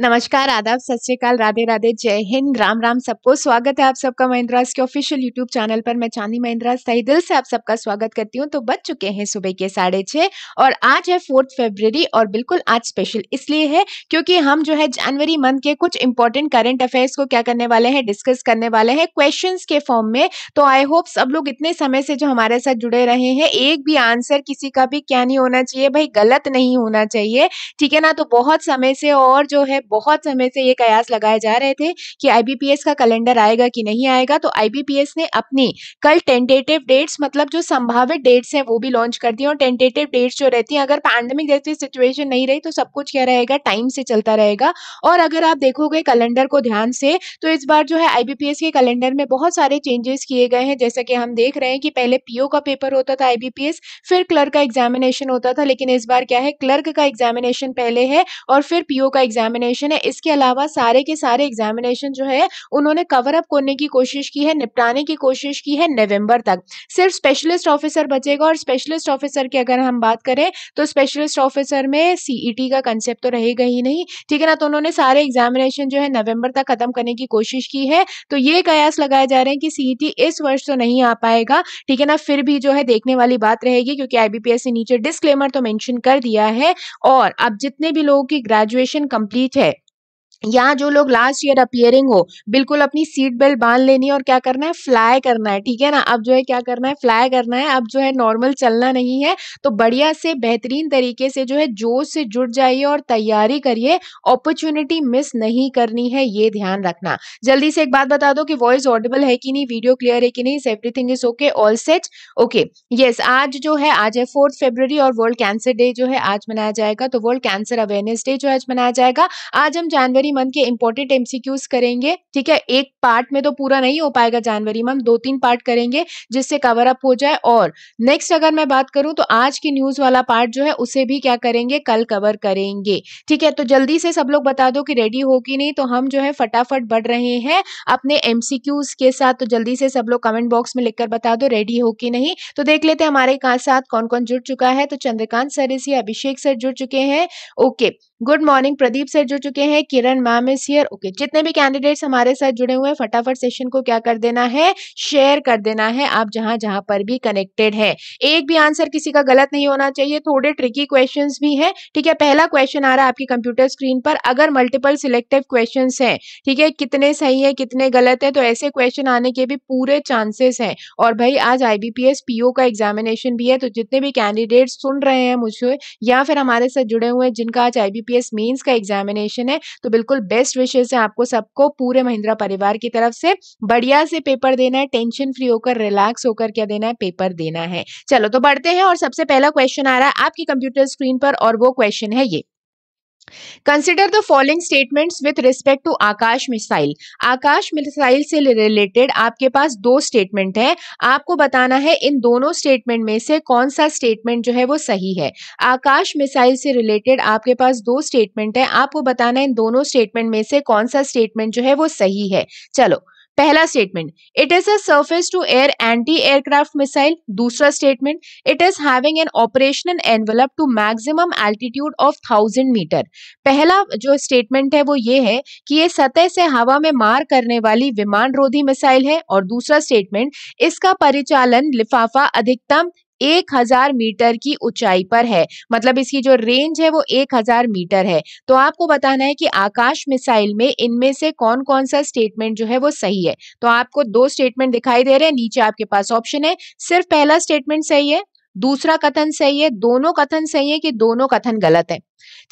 नमस्कार आदाब सत श्रीकाल राधे राधे जय हिंद राम राम सबको स्वागत है आप सबका महिंद्रास के ऑफिशियल यूट्यूब चैनल पर मैं चांदी महिंद्रास सही दिल से आप सबका स्वागत करती हूँ तो बज चुके हैं सुबह के साढ़े छः और आज है फोर्थ फेबररी और बिल्कुल आज स्पेशल इसलिए है क्योंकि हम जो है जनवरी मंथ के कुछ इंपॉर्टेंट करेंट अफेयर्स को क्या करने वाले हैं डिस्कस करने वाले हैं क्वेश्चन के फॉर्म में तो आई होप सब लोग इतने समय से जो हमारे साथ जुड़े रहे हैं एक भी आंसर किसी का भी क्या नहीं होना चाहिए भाई गलत नहीं होना चाहिए ठीक है ना तो बहुत समय से और जो है है बहुत समय से ये कयास लगाए जा रहे थे कि आईबीपीएस का कैलेंडर आएगा कि नहीं आएगा तो आईबीपीएस ने अपनी कल टेंटेटिव डेट्स मतलब जो संभावित डेट्स हैं वो भी लॉन्च कर दी और टेंटेटिव डेट्स जो रहती हैं अगर पैंडमिक जैसी सिचुएशन नहीं रही तो सब कुछ क्या रहेगा टाइम से चलता रहेगा और अगर आप देखोगे कैलेंडर को ध्यान से तो इस बार जो है आईबीपीएस के कैलेंडर में बहुत सारे चेंजेस किए गए हैं जैसा कि हम देख रहे हैं कि पहले पीओ का पेपर होता था आईबीपीएस फिर क्लर्क का एग्जामिनेशन होता था लेकिन इस बार क्या है क्लर्क का एग्जामिनेशन पहले है और फिर पीओ का एग्जामिनेशन एग्जामिनेशन है इसके अलावा सारे के सारे एग्जामिनेशन जो है उन्होंने कवर अप करने की कोशिश की है निपटाने की कोशिश की है नवंबर तक सिर्फ स्पेशलिस्ट ऑफिसर बचेगा और स्पेशलिस्ट ऑफिसर की अगर हम बात करें तो स्पेशलिस्ट ऑफिसर में सीईटी e का कंसेप्ट तो रहेगा ही नहीं ठीक है ना तो उन्होंने सारे एग्जामिनेशन जो है नवंबर तक खत्म करने की कोशिश की है तो ये कयास लगाए जा रहे हैं कि सीईटी e इस वर्ष तो नहीं आ पाएगा ठीक है ना फिर भी जो है देखने वाली बात रहेगी क्योंकि आईबीपीएस नीचे डिस्क्लेमर तो मेंशन कर दिया है और अब जितने भी लोगों की ग्रेजुएशन कंप्लीट it. यहाँ जो लोग लास्ट ईयर अपियरिंग हो बिल्कुल अपनी सीट बेल्ट बांध लेनी है और क्या करना है फ्लाई करना है ठीक है ना अब जो है क्या करना है फ्लाई करना है अब जो है नॉर्मल चलना नहीं है तो बढ़िया से बेहतरीन तरीके से जो है जोश से जुट जाइए और तैयारी करिए अपॉर्चुनिटी मिस नहीं करनी है ये ध्यान रखना जल्दी से एक बात बता दो कि वॉइस ऑडिबल है कि नहीं वीडियो क्लियर है कि नहीं thing is okay all set okay yes आज जो है आज है फोर्थ फेब्रवरी और वर्ल्ड कैंसर डे जो है आज मनाया जाएगा तो वर्ल्ड कैंसर अवेयरनेस डे जो आज मनाया जाएगा आज हम जनवरी जनवरी मंथ के इम्पोर्टेंट एमसीक्यूज करेंगे ठीक है एक पार्ट में तो पूरा नहीं हो पाएगा जनवरी मंथ दो तीन पार्ट करेंगे जिससे कवर अप हो जाए और नेक्स्ट अगर मैं बात करूं तो आज की न्यूज वाला पार्ट जो है उसे भी क्या करेंगे कल कवर करेंगे ठीक है तो जल्दी से सब लोग बता दो कि रेडी हो कि नहीं तो हम जो है फटाफट बढ़ रहे हैं अपने एमसीक्यूज के साथ तो जल्दी से सब लोग कमेंट बॉक्स में लिखकर बता दो रेडी हो कि नहीं तो देख लेते हमारे साथ कौन कौन जुड़ चुका है तो चंद्रकांत सर इसी अभिषेक सर जुड़ चुके हैं okay good morning Pradeep sir जुड़ चुके हैं Kiran ma'am is here okay जितने भी कैंडिडेट्स हमारे साथ जुड़े हुए हैं फटाफट सेशन को क्या कर देना है शेयर कर देना है आप जहां जहां पर भी कनेक्टेड है एक भी आंसर किसी का गलत नहीं होना चाहिए थोड़े ट्रिकी क्वेश्चन भी है ठीक है पहला क्वेश्चन आ रहा है आपकी कंप्यूटर स्क्रीन पर अगर मल्टीपल सिलेक्टिव क्वेश्चन है ठीक है कितने सही है कितने गलत है तो ऐसे क्वेश्चन आने के भी पूरे चांसेस है और भाई आज आईबीपीएस पीओ का एग्जामिनेशन भी है तो जितने भी कैंडिडेट सुन रहे हैं मुझे या फिर हमारे साथ जुड़े हुए हैं जिनका आज आईबी बीपीएस मेंस का एग्जामिनेशन है तो बिल्कुल बेस्ट विशेष है आपको सबको पूरे महिंद्रा परिवार की तरफ से बढ़िया से पेपर देना है टेंशन फ्री होकर रिलैक्स होकर क्या देना है पेपर देना है चलो तो बढ़ते हैं और सबसे पहला क्वेश्चन आ रहा है आपकी कंप्यूटर स्क्रीन पर और वो क्वेश्चन है ये consider the following statement with respect to Akash missile Akash missile से रिलेटेड आपके पास दो स्टेटमेंट है आपको बताना है इन दोनों स्टेटमेंट में से कौन सा स्टेटमेंट जो है वो सही है आकाश मिसाइल से रिलेटेड आपके पास दो स्टेटमेंट है आपको बताना है इन दोनों स्टेटमेंट में से कौन सा स्टेटमेंट जो है वो सही है चलो पहला statement it is a surface to air anti aircraft missile दूसरा statement it is having an operational envelope to maximum altitude of thousand metre पहला जो स्टेटमेंट है वो ये है कि ये सतह से हवा में मार करने वाली विमान रोधी मिसाइल है और दूसरा स्टेटमेंट इसका परिचालन लिफाफा अधिकतम एक हजार मीटर की ऊंचाई पर है मतलब इसकी जो रेंज है वो एक हजार मीटर है तो आपको बताना है कि आकाश मिसाइल में इनमें से कौन कौन सा स्टेटमेंट जो है वो सही है तो आपको दो स्टेटमेंट दिखाई दे रहे हैं नीचे आपके पास ऑप्शन है सिर्फ पहला स्टेटमेंट सही है दूसरा कथन सही है दोनों कथन सही है कि दोनों कथन गलत है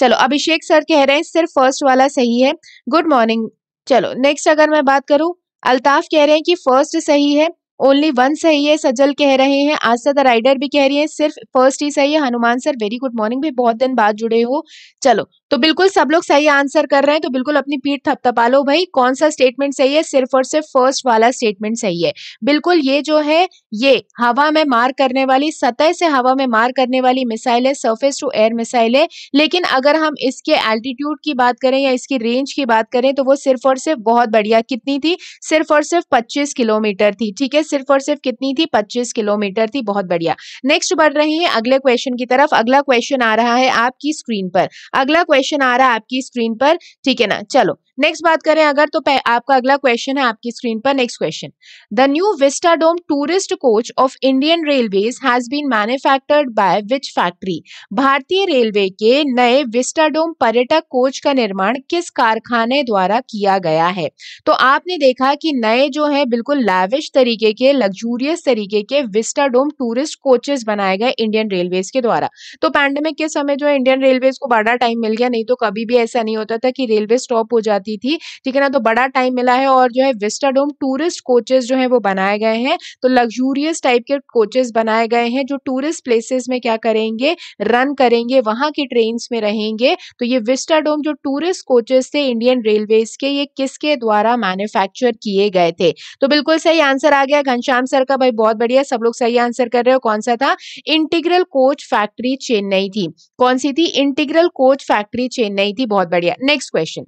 चलो अभिषेक सर कह रहे हैं सिर्फ फर्स्ट वाला सही है गुड मॉर्निंग चलो नेक्स्ट अगर मैं बात करूं अल्ताफ कह रहे हैं कि फर्स्ट सही है ओनली वन सही है सजल कह रहे हैं आस्था द राइडर भी कह रही है सिर्फ फर्स्ट ही सही है Hanuman sir very good morning भी बहुत दिन बाद जुड़े हो चलो तो बिल्कुल सब लोग सही आंसर कर रहे हैं तो बिल्कुल अपनी पीठ थपथपा लो भाई कौन सा स्टेटमेंट सही है सिर्फ और सिर्फ फर्स्ट वाला स्टेटमेंट सही है बिल्कुल ये जो है ये हवा में मार करने वाली सतह से हवा में मार करने वाली मिसाइल है सर्फेस टू एयर मिसाइल है लेकिन अगर हम इसके एल्टीट्यूड की बात करें या इसकी रेंज की बात करें तो वो सिर्फ और सिर्फ बहुत बढ़िया कितनी थी सिर्फ और सिर्फ पच्चीस किलोमीटर थी ठीक है रेडियस सिर्फ और सिर्फ कितनी थी पच्चीस किलोमीटर थी बहुत बढ़िया नेक्स्ट बढ़ रहे हैं अगले क्वेश्चन की तरफ अगला क्वेश्चन आ रहा है आपकी स्क्रीन पर अगला क्वेश्चन आ रहा है आपकी स्क्रीन पर ठीक है ना चलो नेक्स्ट बात करें अगर तो आपका अगला क्वेश्चन है आपकी स्क्रीन पर next question the new Vistadome tourist coach of Indian Railways has been manufactured by which factory भारतीय रेलवे के नए विस्टाडोम पर्यटक कोच का निर्माण किस कारखाने द्वारा किया गया है तो आपने देखा कि नए जो है बिल्कुल लैविश तरीके के लग्जूरियस तरीके के विस्टाडोम टूरिस्ट कोचेस बनाए गए इंडियन रेलवेज के द्वारा तो पैंडेमिक के समय जो है इंडियन रेलवेज को बड़ा टाइम मिल गया नहीं तो कभी भी ऐसा नहीं होता था कि रेलवे स्टॉप हो जाता जाती थी ठीक है ना तो बड़ा टाइम मिला है और जो है विस्टाडोम टूरिस्ट कोचेस जो है वो बनाए गए हैं तो लग्जूरियस टाइप के कोचेस बनाए गए हैं जो टूरिस्ट प्लेसेस में क्या करेंगे रन करेंगे वहां की ट्रेन में रहेंगे तो ये विस्टाडोम जो टूरिस्ट कोचेस थे इंडियन रेलवेज के ये किसके द्वारा मैन्युफैक्चर किए गए थे तो बिल्कुल सही आंसर आ गया घनश्याम सर का भाई बहुत बढ़िया सब लोग सही आंसर कर रहे हो कौन सा था इंटीग्रल कोच फैक्ट्री चेन्नई थी कौन सी थी इंटीग्रल कोच फैक्ट्री चेन्नई थी बहुत बढ़िया next question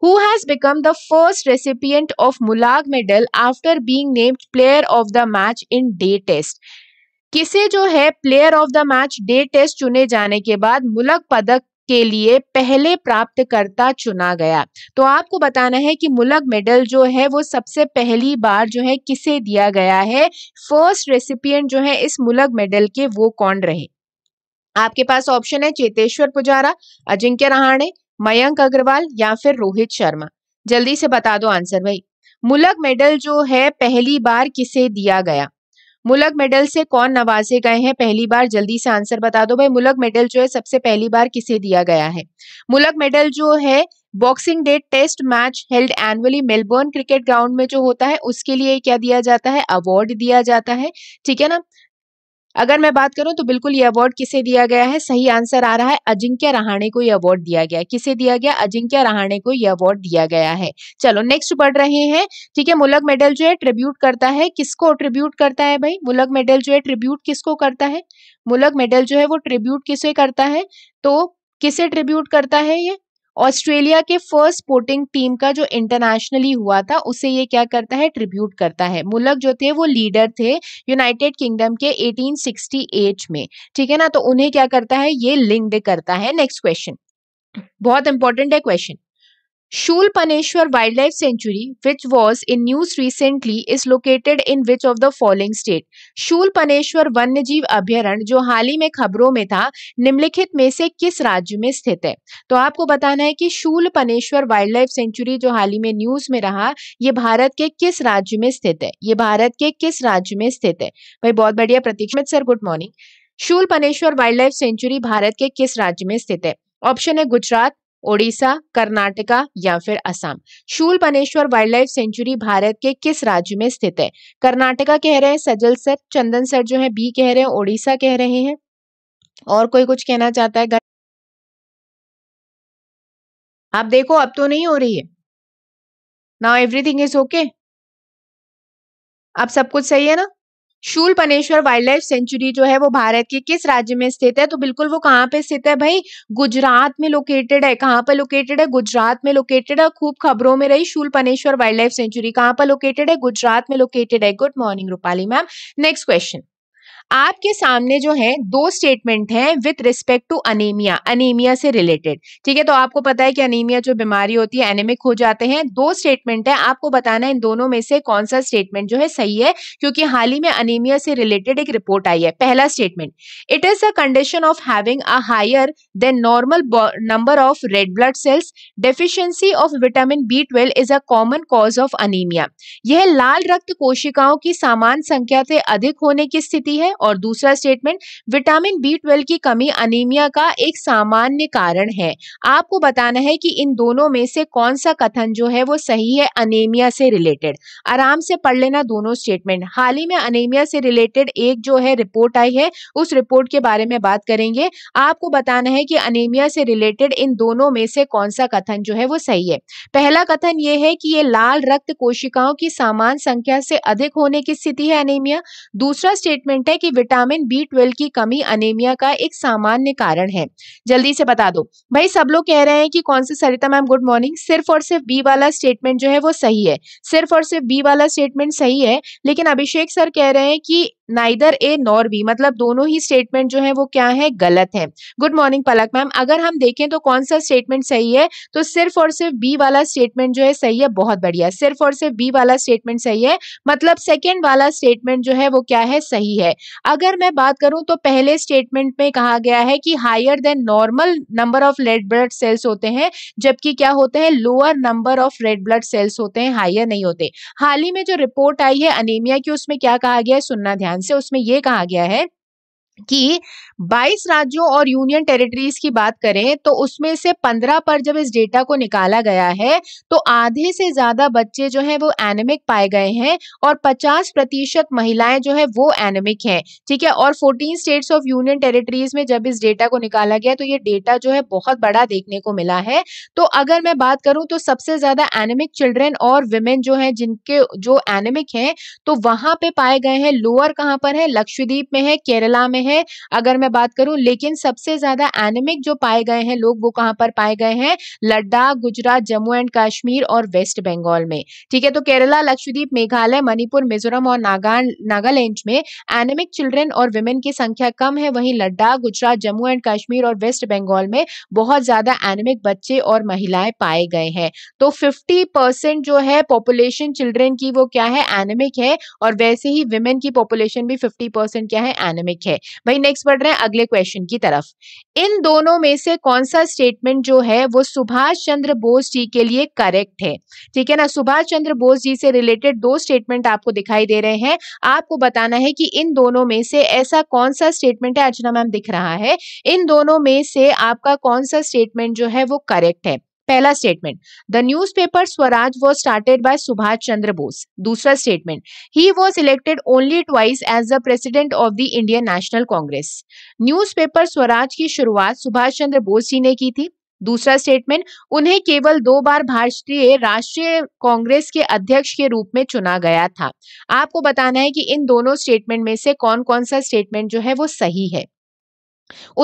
who has become the first recipient of Mulag medal after being named player of the match in day test. किसे जो है player of the match day test चुने जाने के बाद मुलक पदक के लिए पहले प्राप्तकर्ता चुना गया तो आपको बताना है कि मुलक मेडल जो है वो सबसे पहली बार जो है किसे दिया गया है फर्स्ट रेसिपियंट जो है इस मुलक मेडल के वो कौन रहे आपके पास ऑप्शन है चेतेश्वर पुजारा अजिंक्य रहाणे मयंक अग्रवाल या फिर रोहित शर्मा जल्दी से बता दो आंसर भाई मुलक मेडल जो है पहली बार किसे दिया गया मुलक मेडल से कौन नवाजे गए हैं पहली बार जल्दी से आंसर बता दो भाई मुलक मेडल जो है सबसे पहली बार किसे दिया गया है मुलक मेडल जो है boxing day test match held annually Melbourne cricket ground में जो होता है उसके लिए क्या दिया जाता है अवार्ड दिया जाता है ठीक है ना अगर मैं बात करूं तो बिल्कुल ये अवार्ड किसे दिया गया है सही आंसर आ रहा है अजिंक्य रहाणे को यह अवार्ड दिया गया किसे दिया गया अजिंक्य रहाणे को यह अवार्ड दिया गया है चलो नेक्स्ट बढ़ रहे हैं ठीक है मुलक मेडल जो है ट्रिब्यूट करता है किसको ट्रिब्यूट करता है भाई मुलक मेडल जो है ट्रिब्यूट किसको करता है मुलक मेडल जो है वो ट्रिब्यूट किसे करता है तो किसे ट्रिब्यूट करता है ये ऑस्ट्रेलिया के फर्स्ट स्पोर्टिंग टीम का जो इंटरनेशनली हुआ था उसे ये क्या करता है ट्रिब्यूट करता है मुलक जो थे वो लीडर थे यूनाइटेड किंगडम के 1868 में ठीक है ना तो उन्हें क्या करता है ये लिंक्ड करता है नेक्स्ट क्वेश्चन बहुत इंपॉर्टेंट है question sanctuary Wildlife Sanctuary, which was in news recently, is located in which of the following state? वन्य जीव अभ्यारण्य जो हाल ही में खबरों में था निम्नलिखित में से किस राज्य में स्थित है तो आपको बताना है कि पनेश्वर वाइल्ड लाइफ सेंचुरी जो हाल ही में न्यूज में रहा ये भारत के किस राज्य में स्थित है ये भारत के किस राज्य में स्थित है भाई बहुत बढ़िया Pratikshit sir good morning Shoolpaneshwar wild life sanctuary Bharat के किस राज्य में स्थित है ऑप्शन है गुजरात ओडिशा कर्नाटका या फिर Assam Shoolpaneshwar wild life sanctuary Bharat के किस राज्य में स्थित है कर्नाटका कह रहे हैं सजल सर चंदन सर जो है बी कह रहे हैं ओडिशा कह रहे हैं और कोई कुछ कहना चाहता है आप देखो अब तो नहीं हो रही है नाउ एवरीथिंग इज ओके अब सब कुछ सही है ना Shoolpaneshwar wild life sanctuary जो है वो भारत के किस राज्य में स्थित है तो बिल्कुल वो कहाँ पे स्थित है भाई गुजरात में लोकेटेड है कहाँ पर लोकेटेड है गुजरात में लोकेटेड है खूब खबरों में रही Shoolpaneshwar wild life sanctuary कहाँ पर लोकेटेड है गुजरात में लोकेटेड है good morning Rupali ma'am next question आपके सामने जो है दो स्टेटमेंट हैं with respect to anaemia anaemia से रिलेटेड ठीक है तो आपको पता है कि अनीमिया जो बीमारी होती है एनेमिक हो जाते हैं दो स्टेटमेंट है आपको बताना है इन दोनों में से कौन सा स्टेटमेंट जो है सही है क्योंकि हाल ही में अनीमिया से रिलेटेड एक रिपोर्ट आई है पहला statement it is a condition of having a higher than normal number of red blood cells deficiency of vitamin B twelve is a common cause of anaemia यह लाल रक्त कोशिकाओं की सामान संख्या से अधिक होने की स्थिति है और दूसरा स्टेटमेंट विटामिन बी ट्वेल्व की कमी अनिमिया का एक सामान्य कारण है आपको बताना है कि इन दोनों में से कौन सा कथन जो है वो सही है अनीमिया से रिलेटेड आराम से पढ़ लेना दोनों स्टेटमेंट हाल ही में अनीमिया से रिलेटेड एक जो है रिपोर्ट आई है उस रिपोर्ट के बारे में बात करेंगे आपको बताना है कि अनीमिया से रिलेटेड इन दोनों में से कौन सा कथन जो है वो सही है पहला कथन ये है कि ये लाल रक्त कोशिकाओं की सामान्य संख्या से अधिक होने की स्थिति है अनीमिया दूसरा स्टेटमेंट है कि कि विटामिन बी ट्वेल्व की कमी अनेमिया का एक सामान्य कारण है जल्दी से बता दो भाई सब लोग कह रहे हैं कि कौन से सरिता मैम गुड मॉर्निंग सिर्फ और सिर्फ बी वाला स्टेटमेंट जो है वो सही है सिर्फ और सिर्फ बी वाला स्टेटमेंट सही है लेकिन अभिषेक सर कह रहे हैं कि नाइदर ए नॉर बी मतलब दोनों ही स्टेटमेंट जो है वो क्या है गलत है गुड मॉर्निंग पलक मैम अगर हम देखें तो कौन सा स्टेटमेंट सही है तो सिर्फ और सिर्फ बी वाला स्टेटमेंट जो है सही है बहुत बढ़िया सिर्फ और सिर्फ बी वाला स्टेटमेंट सही है मतलब सेकेंड वाला स्टेटमेंट जो है वो क्या है सही है अगर मैं बात करूं तो पहले स्टेटमेंट में कहा गया है कि higher than normal number of red blood cells होते हैं जबकि क्या होते हैं lower number of red blood cells होते हैं हायर नहीं होते हाल ही में जो रिपोर्ट आई है अनिमिया की उसमें क्या कहा गया है सुनना ध्यान से उसमें यह कहा गया है कि 22 राज्यों और यूनियन टेरिटरीज की बात करें तो उसमें से 15 पर जब इस डेटा को निकाला गया है तो आधे से ज्यादा बच्चे जो हैं वो एनेमिक पाए गए हैं और 50 प्रतिशत महिलाएं जो है वो एनेमिक हैं ठीक है और 14 स्टेट्स ऑफ यूनियन टेरिटरीज में जब इस डेटा को निकाला गया तो ये डेटा जो है बहुत बड़ा देखने को मिला है तो अगर मैं बात करूँ तो सबसे ज्यादा एनेमिक चिल्ड्रेन और वुमेन जो है जिनके जो एनेमिक है तो वहां पर पाए गए हैं लोअर कहाँ पर है लक्षद्वीप में है केरला में है है अगर मैं बात करूं लेकिन सबसे ज्यादा एनेमिक जो पाए गए हैं लोग वो कहां पर पाए गए हैं लद्दाख गुजरात जम्मू एंड कश्मीर और वेस्ट बंगाल में ठीक है तो केरला लक्षद्वीप मेघालय मणिपुर मिजोरम और नागालैंड में एनेमिक चिल्ड्रेन और वुमेन की संख्या कम है वहीं लद्दाख गुजरात जम्मू एंड कश्मीर और वेस्ट बंगाल में बहुत ज्यादा एनेमिक बच्चे और महिलाएं पाए गए हैं तो फिफ्टी परसेंट जो है पॉपुलेशन चिल्ड्रेन की वो क्या है एनेमिक है और वैसे ही विमेन की पॉपुलेशन भी फिफ्टी परसेंट क्या है एनेमिक है भाई नेक्स्ट बढ़ रहे हैं अगले क्वेश्चन की तरफ इन दोनों में से कौन सा स्टेटमेंट जो है वो सुभाष चंद्र बोस जी के लिए करेक्ट है ठीक है ना सुभाष चंद्र बोस जी से रिलेटेड दो स्टेटमेंट आपको दिखाई दे रहे हैं आपको बताना है कि इन दोनों में से ऐसा कौन सा स्टेटमेंट है अर्चना मैम दिख रहा है इन दोनों में से आपका कौन सा स्टेटमेंट जो है वो करेक्ट है पहला statement the newspaper Swaraj was started by Subhash Chandra Bose दूसरा statement he was elected only twice as the president of the Indian National Congress newspaper Swaraj की शुरुआत सुभाष चंद्र बोस जी ने की थी दूसरा स्टेटमेंट उन्हें केवल दो बार भारतीय राष्ट्रीय कांग्रेस के अध्यक्ष के रूप में चुना गया था आपको बताना है कि इन दोनों स्टेटमेंट में से कौन कौन सा स्टेटमेंट जो है वो सही है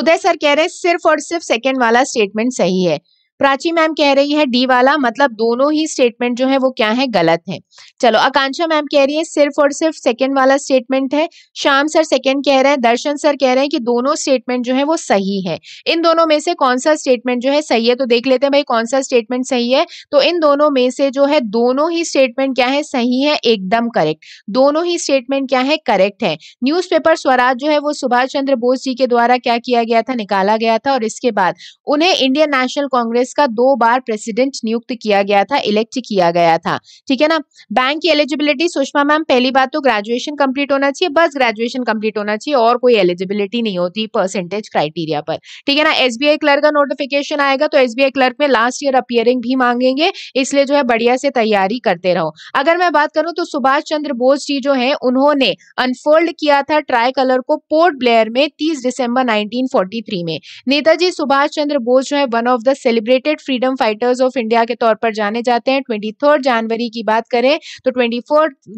उदय सर कह रहे हैं सिर्फ और सिर्फ सेकेंड वाला स्टेटमेंट सही है प्राची मैम कह रही है डी वाला मतलब दोनों ही स्टेटमेंट जो है वो क्या है गलत है चलो आकांक्षा मैम कह रही है सिर्फ और सिर्फ सेकेंड वाला स्टेटमेंट है श्याम सर सेकेंड कह रहे हैं दर्शन सर कह रहे हैं कि दोनों स्टेटमेंट जो है वो सही है इन दोनों में से कौन सा स्टेटमेंट जो है सही है तो देख लेते हैं भाई कौन सा स्टेटमेंट सही है तो इन दोनों में से जो है दोनों ही स्टेटमेंट क्या है सही है एकदम करेक्ट दोनों ही स्टेटमेंट क्या है करेक्ट है न्यूज स्वराज जो है वो सुभाष चंद्र बोस जी के द्वारा क्या किया गया था निकाला गया था और इसके बाद उन्हें इंडियन नेशनल कांग्रेस कांग्रेस का दो बार प्रेसिडेंट नियुक्त किया गया था इलेक्ट किया गया था ठीक है ना बैंक की एलिजिबिलिटी सुषमा मैम पहली बात तो ग्रेजुएशन कंप्लीट होना चाहिए बस ग्रेजुएशन कंप्लीट होना चाहिए और कोई एलिजिबिलिटी नहीं होती परसेंटेज क्राइटेरिया पर ठीक है ना एसबीआई क्लर्क का नोटिफिकेशन आएगा तो एसबीआई क्लर्क में लास्ट ईयर अपियरिंग भी मांगेंगे इसलिए जो है बढ़िया से तैयारी करते रहो अगर मैं बात करूं तो सुभाष चंद्र बोस जी जो है उन्होंने अनफोल्ड किया था ट्राई कलर को पोर्ट ब्लेयर में तीस दिसंबर नाइनटीन में नेताजी सुभाष चंद्र बोस जो है one of the celebrate liberated freedom fighters of India के तौर पर जाने जाते हैं ट्वेंटी जनवरी की बात करें तो ट्वेंटी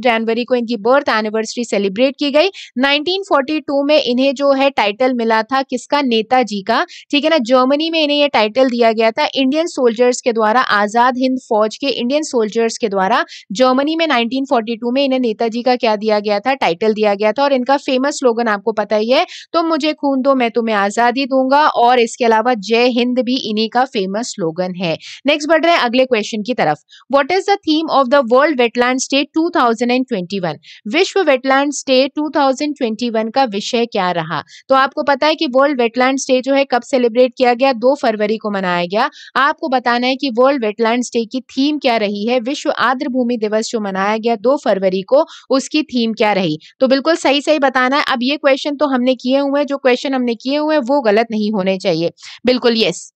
जनवरी को इनकी बर्थ एनिवर्सरी सेलिब्रेट की गई 1942 में इन्हें जो है टाइटल मिला था किसका नेताजी का ठीक है ना जर्मनी में इन्हें यह टाइटल दिया गया था इंडियन सोल्जर्स के द्वारा आजाद हिंद फौज के इंडियन सोल्जर्स के द्वारा जर्मनी में 1942 में इन्हें नेताजी का क्या दिया गया था टाइटल दिया गया था और इनका फेमस स्लोगन आपको पता ही है तुम तो मुझे खून दो मैं तुम्हें आजादी दूंगा और इसके अलावा जय हिंद भी इन्हीं का फेमस स्लोगन है नेक्स्ट बढ़ रहे हैं अगले क्वेश्चन की तरफ what is the theme of the world wetland state 2021 विश्व वेटलैंड स्टेट 2021 का विषय क्या रहा तो आपको पता है कि वर्ल्ड वेटलैंड डे जो है कब सेलिब्रेट किया गया दो फरवरी को मनाया गया आपको बताना है कि वर्ल्ड वेटलैंड डे की थीम क्या रही है विश्व आर्द्र भूमि दिवस जो मनाया गया दो फरवरी को उसकी थीम क्या रही तो बिल्कुल सही सही बताना है अब ये क्वेश्चन तो हमने किए हुए जो क्वेश्चन हमने किए हुए वो गलत नहीं होने चाहिए बिल्कुल यस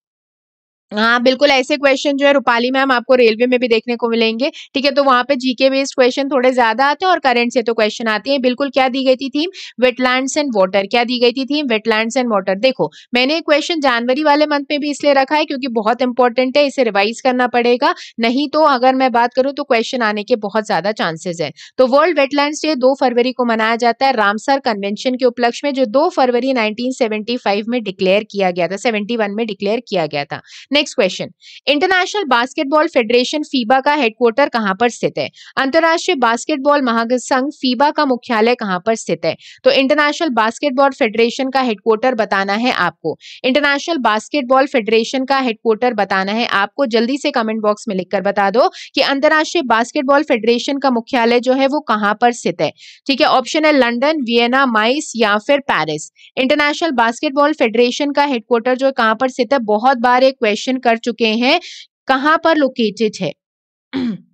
हाँ बिल्कुल ऐसे क्वेश्चन जो है रूपाली मैम आपको रेलवे में भी देखने को मिलेंगे ठीक है तो वहां पे जीके बेस्ड क्वेश्चन थोड़े ज्यादा आते हैं और करंट से तो क्वेश्चन आते हैं बिल्कुल क्या दी गई थी थीम वेटलैंड्स एंड वाटर क्या दी गई थी थीम वेटलैंड्स एंड वाटर देखो मैंने क्वेश्चन जनवरी वाले मंथ में भी इसलिए रखा है क्योंकि बहुत इंपॉर्टेंट है इसे रिवाइज करना पड़ेगा नहीं तो अगर मैं बात करूँ तो क्वेश्चन आने के बहुत ज्यादा चांसेस है तो वर्ल्ड वेटलैंड डे दो फरवरी को मनाया जाता है रामसर कन्वेंशन के उपलक्ष्य में जो दो फरवरी नाइनटीन में डिक्लेयर किया गया था सेवेंटी में डिक्लेयर किया गया था next question international basketball federation FIBA का हेडक्वार्टर कहां पर स्थित है अंतर्राष्ट्रीय बास्केटबॉल महासंघ फीबा का मुख्यालय कहां पर स्थित है तो इंटरनेशनल बास्केटबॉल फेडरेशन का हेडक्वार्टर बताना है आपको इंटरनेशनल बास्केटबॉल फेडरेशन का हेडक्वार्टर बताना है आपको जल्दी से कमेंट बॉक्स में लिखकर बता दो कि अंतर्राष्ट्रीय बास्केटबॉल फेडरेशन का मुख्यालय जो है वो कहाँ पर स्थित है ठीक है ऑप्शन है लंडन वियना माइस या फिर पैरिस इंटरनेशनल बास्केटबॉल फेडरेशन का हेडक्वार्टर जो है कहाँ पर स्थित है बहुत बार एक क्वेश्चन क्वेश्चन कर चुके हैं कहां पर लोकेटेड है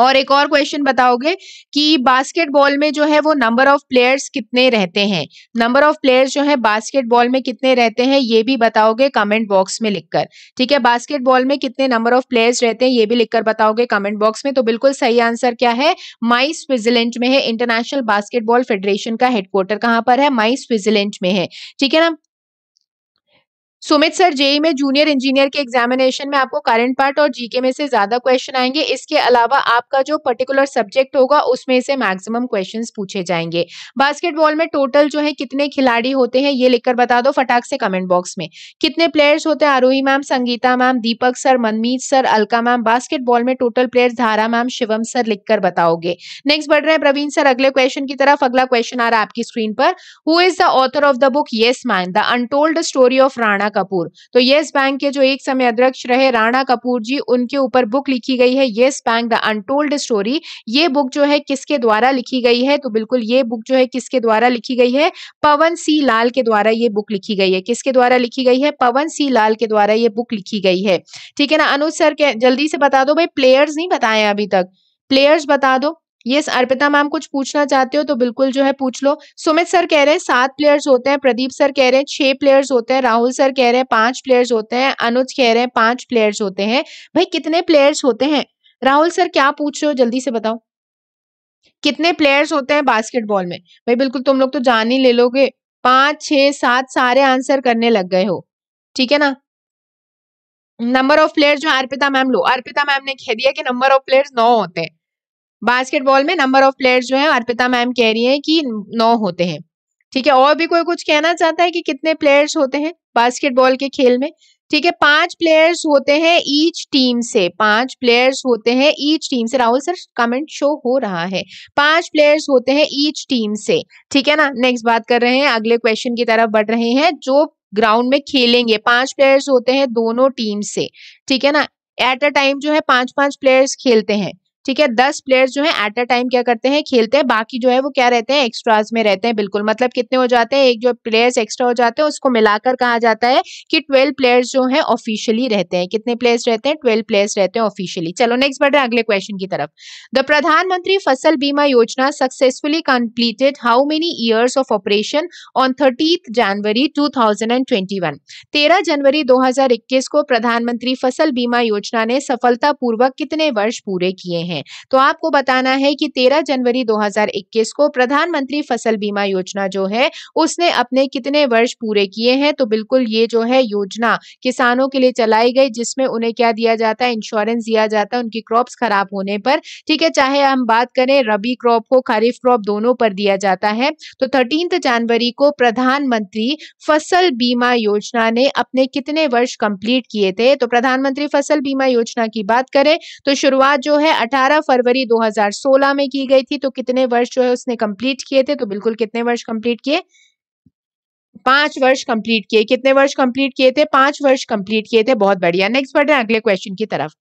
और एक और क्वेश्चन बताओगे कि बास्केटबॉल में जो है वो नंबर ऑफ प्लेयर्स कितने रहते हैं नंबर ऑफ प्लेयर्स जो है बास्केटबॉल में कितने रहते हैं ये भी बताओगे कमेंट बॉक्स में लिखकर ठीक है बास्केटबॉल में कितने नंबर ऑफ प्लेयर्स रहते हैं ये भी लिखकर बताओगे कमेंट बॉक्स में तो बिल्कुल सही आंसर क्या है माई स्विट्जरलैंड में है इंटरनेशनल बास्केटबॉल फेडरेशन का हेडक्वार्टर कहां पर है माई स्विट्जरलैंड में है ठीक है ना सुमित सर जेई e में जूनियर इंजीनियर के एग्जामिनेशन में आपको करंट पार्ट और जीके में से ज्यादा क्वेश्चन आएंगे इसके अलावा आपका जो पर्टिकुलर सब्जेक्ट होगा उसमें से मैक्सिमम क्वेश्चन पूछे जाएंगे बास्केटबॉल में टोटल जो है कितने खिलाड़ी होते हैं ये लिखकर बता दो फटाक से कमेंट बॉक्स में कितने प्लेयर्स होते हैं Arohi ma'am Sangeeta ma'am Deepak sir Manmeet sir Alka ma'am basketball में total players Dhara ma'am Shivam sir लिखकर बताओगे नेक्स्ट बढ़ रहे हैं प्रवीण सर अगले क्वेश्चन की तरफ अगला क्वेश्चन आ रहा है आपकी स्क्रीन पर who is the author of the book yes man the untold story of Rana Kapoor तो येस बैंक के जो एक समय अध्यक्ष रहे राणा कपूर जी उनके ऊपर बुक लिखी गई है Yes Bank the untold story ये बुक जो है किसके द्वारा लिखी गई है तो बिल्कुल ये बुक जो है किसके द्वारा लिखी गई है पवन सी लाल के द्वारा ये बुक लिखी गई है किसके द्वारा लिखी गई है पवन सी लाल के द्वारा ये बुक लिखी गई है ठीक है ना अनुज सर के जल्दी से बता दो भाई प्लेयर्स नहीं बताए अभी तक प्लेयर्स बता दो यस अर्पिता मैम कुछ पूछना चाहते हो तो बिल्कुल जो है पूछ लो सुमित सर कह रहे हैं सात प्लेयर्स होते हैं प्रदीप सर कह रहे हैं छह प्लेयर्स होते हैं राहुल सर कह रहे हैं पांच प्लेयर्स होते हैं अनुज कह रहे हैं पांच प्लेयर्स होते हैं भाई कितने प्लेयर्स होते हैं राहुल सर क्या पूछ रहे हो जल्दी से बताओ कितने प्लेयर्स होते हैं बास्केटबॉल में भाई बिल्कुल तुम लोग तो जान ही ले लोगे पांच छह सात सारे आंसर करने लग गए हो ठीक है ना नंबर ऑफ प्लेयर्स जो अर्पिता मैम लो अर्पिता मैम ने कह दिया कि नंबर ऑफ प्लेयर्स नौ होते हैं बास्केटबॉल में नंबर ऑफ प्लेयर्स जो है अर्पिता मैम कह रही है कि नौ होते हैं ठीक है और भी कोई कुछ कहना चाहता है कि कितने प्लेयर्स होते हैं बास्केटबॉल के खेल में ठीक है पांच प्लेयर्स होते हैं ईच टीम से पांच प्लेयर्स होते हैं ईच टीम से राहुल सर कमेंट शो हो रहा है पांच प्लेयर्स होते हैं ईच टीम से ठीक है ना नेक्स्ट बात कर रहे हैं अगले क्वेश्चन की तरफ बढ़ रहे हैं जो ग्राउंड में खेलेंगे पांच प्लेयर्स होते हैं दोनों टीम से ठीक है ना एट अ टाइम जो है पांच पांच प्लेयर्स खेलते हैं ठीक है दस प्लेयर्स जो है एट अ टाइम क्या करते हैं खेलते हैं बाकी जो है वो क्या रहते हैं एक्स्ट्राज में रहते हैं बिल्कुल मतलब कितने हो जाते हैं एक जो प्लेयर्स एक्स्ट्रा हो जाते हैं उसको मिलाकर कहा जाता है कि ट्वेल्व प्लेयर्स जो है ऑफिशियली रहते हैं कितने प्लेयर्स रहते हैं ट्वेल्व प्लेयर्स रहते हैं ऑफिशियली चलो नेक्स्ट बढ़ रहे हैं अगले क्वेश्चन की तरफ द प्रधानमंत्री फसल बीमा योजना successfully completed how many years of operation on thirtieth January two thousand जनवरी दो को प्रधानमंत्री फसल बीमा योजना ने सफलतापूर्वक कितने वर्ष पूरे किए हैं हैं तो आपको बताना है कि 13 जनवरी 2021 को प्रधानमंत्री फसल बीमा योजना जो है उसने अपने कितने वर्ष पूरे किए हैं तो बिल्कुल ये जो है योजना किसानों के लिए चलाई गई जिसमें उन्हें क्या दिया जाता है इंश्योरेंस दिया जाता है उनकी क्रॉप खराब होने पर ठीक है चाहे हम बात करें रबी क्रॉप को खरीफ क्रॉप दोनों पर दिया जाता है तो थर्टीन जनवरी को प्रधानमंत्री फसल बीमा योजना ने अपने कितने वर्ष कंप्लीट किए थे तो प्रधानमंत्री फसल बीमा योजना की बात करें तो शुरुआत जो है 18 फरवरी 2016 में की गई थी तो कितने वर्ष जो है उसने कंप्लीट किए थे तो बिल्कुल कितने वर्ष कंप्लीट किए पांच वर्ष कंप्लीट किए कितने वर्ष कंप्लीट किए थे पांच वर्ष कंप्लीट किए थे बहुत बढ़िया नेक्स्ट बढ़ रहे हैं अगले क्वेश्चन की तरफ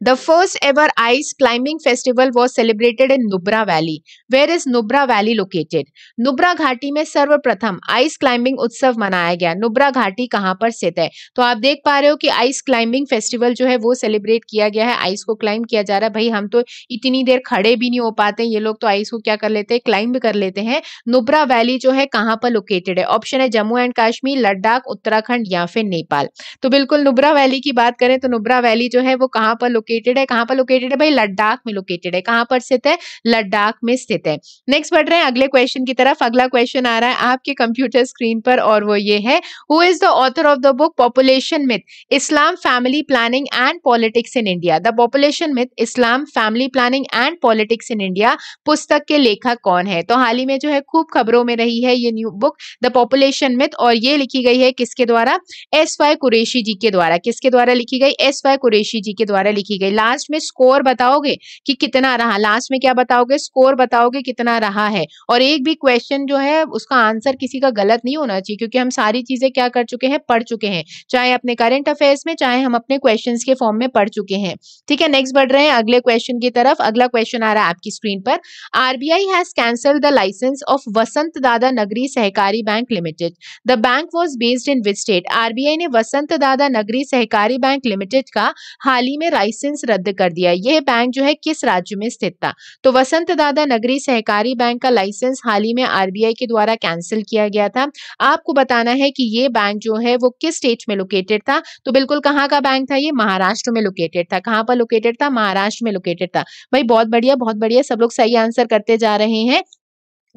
The first ever ice climbing festival was celebrated in Nubra Valley. Where is Nubra Valley located? Nubra घाटी में सर्वप्रथम आइस क्लाइंबिंग उत्सव मनाया गया नुब्रा घाटी कहाँ पर स्थित है तो आप देख पा रहे हो कि आइस क्लाइंबिंग फेस्टिवल जो है वो सेलिब्रेट किया गया है आइस को क्लाइंब किया जा रहा है भाई हम तो इतनी देर खड़े भी नहीं हो पाते ये लोग तो आइस को क्या कर लेते हैं क्लाइंब कर लेते हैं नुब्रा वैली जो है कहाँ पर लोकेटेड है ऑप्शन है जम्मू एंड कश्मीर लद्दाख उत्तराखंड या फिर नेपाल तो बिल्कुल नुब्रा वैली की बात करें तो नुब्रा वैली जो है वो कहाँ पर पर लोकेटेड है कहाँ पर लोकेटेड है भाई लद्दाख में लोकेटेड है कहाँ पर स्थित है लद्दाख में स्थित है नेक्स्ट बढ़ रहे हैं अगले क्वेश्चन की तरफ अगला क्वेश्चन आ रहा है आपके कंप्यूटर स्क्रीन पर और वो ये है who is the author of the book population myth Islam family planning and politics in India the population myth Islam family planning and politics in India पुस्तक के लेखक कौन है तो हाल ही में जो है खूब खबरों में रही है ये new book the population myth और ये लिखी गई है किसके द्वारा एस वाई कुरेशी जी के द्वारा किसके द्वारा लिखी गई एस वाई कुरेशी जी के द्वारा द्वारा लिखी गई लास्ट में स्कोर बताओगे कि कितना रहा लास्ट में क्या बताओगे स्कोर बताओगे कितना रहा है और एक भी क्वेश्चन जो है उसका आंसर किसी का गलत नहीं होना चाहिए क्योंकि हम सारी चीजें क्या कर चुके हैं पढ़ चुके हैं चाहे अपने करेंट अफेयर्स में चाहे हम अपने क्वेश्चन के फॉर्म में पढ़ चुके हैं ठीक है नेक्स्ट बढ़ रहे हैं अगले क्वेश्चन की तरफ अगला क्वेश्चन आ रहा है आपकी स्क्रीन पर RBI has cancel the licence of Vasantdada Nagari Sahakari bank limited the bank was based in which state RBI ने Vasantdada Nagari Sahakari bank limited का हाल ही में लाइसेंस रद्द कर दिया यह बैंक जो है किस राज्य में स्थित था तो वसंत दादा नगरी सहकारी बैंक का लाइसेंस हाल ही में आरबीआई के द्वारा कैंसिल किया गया था आपको बताना है कि ये बैंक जो है वो किस स्टेट में लोकेटेड था तो बिल्कुल कहाँ का बैंक था ये महाराष्ट्र में लोकेटेड था कहाँ पर लोकेटेड था महाराष्ट्र में लोकेटेड था भाई बहुत बढ़िया बहुत बढ़िया सब लोग सही आंसर करते जा रहे हैं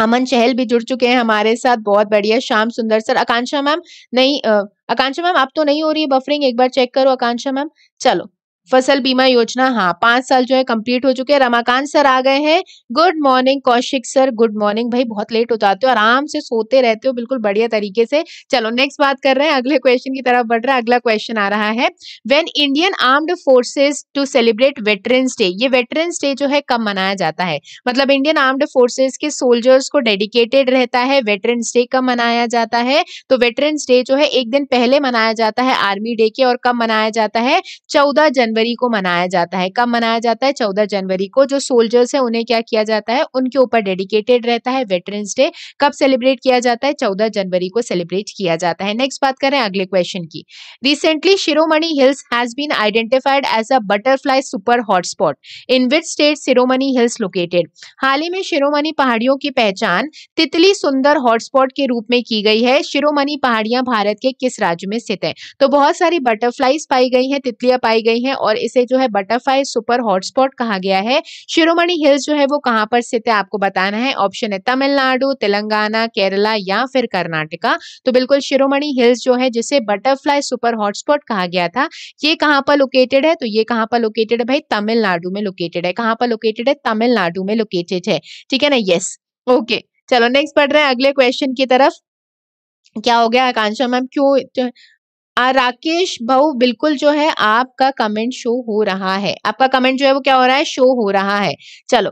अमन चहल भी जुड़ चुके हैं हमारे साथ बहुत बढ़िया शाम सुंदर सर आकांक्षा मैम नहीं आकांक्षा मैम आप तो नहीं हो रही है बफरिंग एक बार चेक करो आकांक्षा मैम चलो फसल बीमा योजना हाँ पांच साल जो है कंप्लीट हो चुके हैं रमाकांत सर आ गए हैं good morning Kaushik sir good morning भाई बहुत लेट हो जाते हो आराम से सोते रहते हो बिल्कुल बढ़िया तरीके से चलो नेक्स्ट बात कर रहे हैं अगले क्वेश्चन की तरफ बढ़ रहा है अगला क्वेश्चन आ रहा है when Indian armed forces to celebrate veterans day ये वेटरन्स डे जो है कब मनाया जाता है मतलब इंडियन आर्म्ड फोर्सेज के सोल्जर्स को डेडिकेटेड रहता है वेटरन्स डे कब मनाया जाता है तो वेटरन्स डे जो है एक दिन पहले मनाया जाता है आर्मी डे के और कब मनाया जाता है चौदह जनवरी जनवरी को मनाया जाता है कब मनाया जाता है चौदह जनवरी को जो सोल्जर्स है उन्हें क्या किया जाता है उनके ऊपर डेडिकेटेड रहता है वेटरन्स डे कब सेलिब्रेट किया जाता है चौदह जनवरी को सेलिब्रेट किया जाता है नेक्स्ट बात करें अगले क्वेश्चन की recently Shiromani hills has been identified as a butterfly super hotspot in which state Shiromani hills located हाल ही में शिरोमणि पहाड़ियों की पहचान तितली सुंदर हॉटस्पॉट के रूप में की गई है शिरोमणि पहाड़ियां भारत के किस राज्य में स्थित है तो बहुत सारी बटरफ्लाईज पाई गई हैं तितलियां पाई गई हैं और इसे जो है बटरफ्लाई सुपर हॉटस्पॉट कहा गया है शिरोमणि हिल्स जो है वो कहाँ पर स्थित है आपको बताना है ऑप्शन है तमिलनाडु तेलंगाना केरला या फिर कर्नाटका तो बिल्कुल शिरोमणि हिल्स जो है जिसे बटरफ्लाई सुपर हॉटस्पॉट कहा गया था ये कहाँ पर लोकेटेड है तो ये कहाँ पर लोकेटेड है भाई तमिलनाडु में लोकेटेड है कहाँ पर लोकेटेड है तमिलनाडु में लोकेटेड है ठीक है ना यस ओके चलो नेक्स्ट पढ़ रहे हैं अगले क्वेश्चन की तरफ क्या हो गया आकांक्षा मैम क्यों राकेश भाऊ बिल्कुल जो है आपका कमेंट शो हो रहा है आपका कमेंट जो है वो क्या हो रहा है शो हो रहा है चलो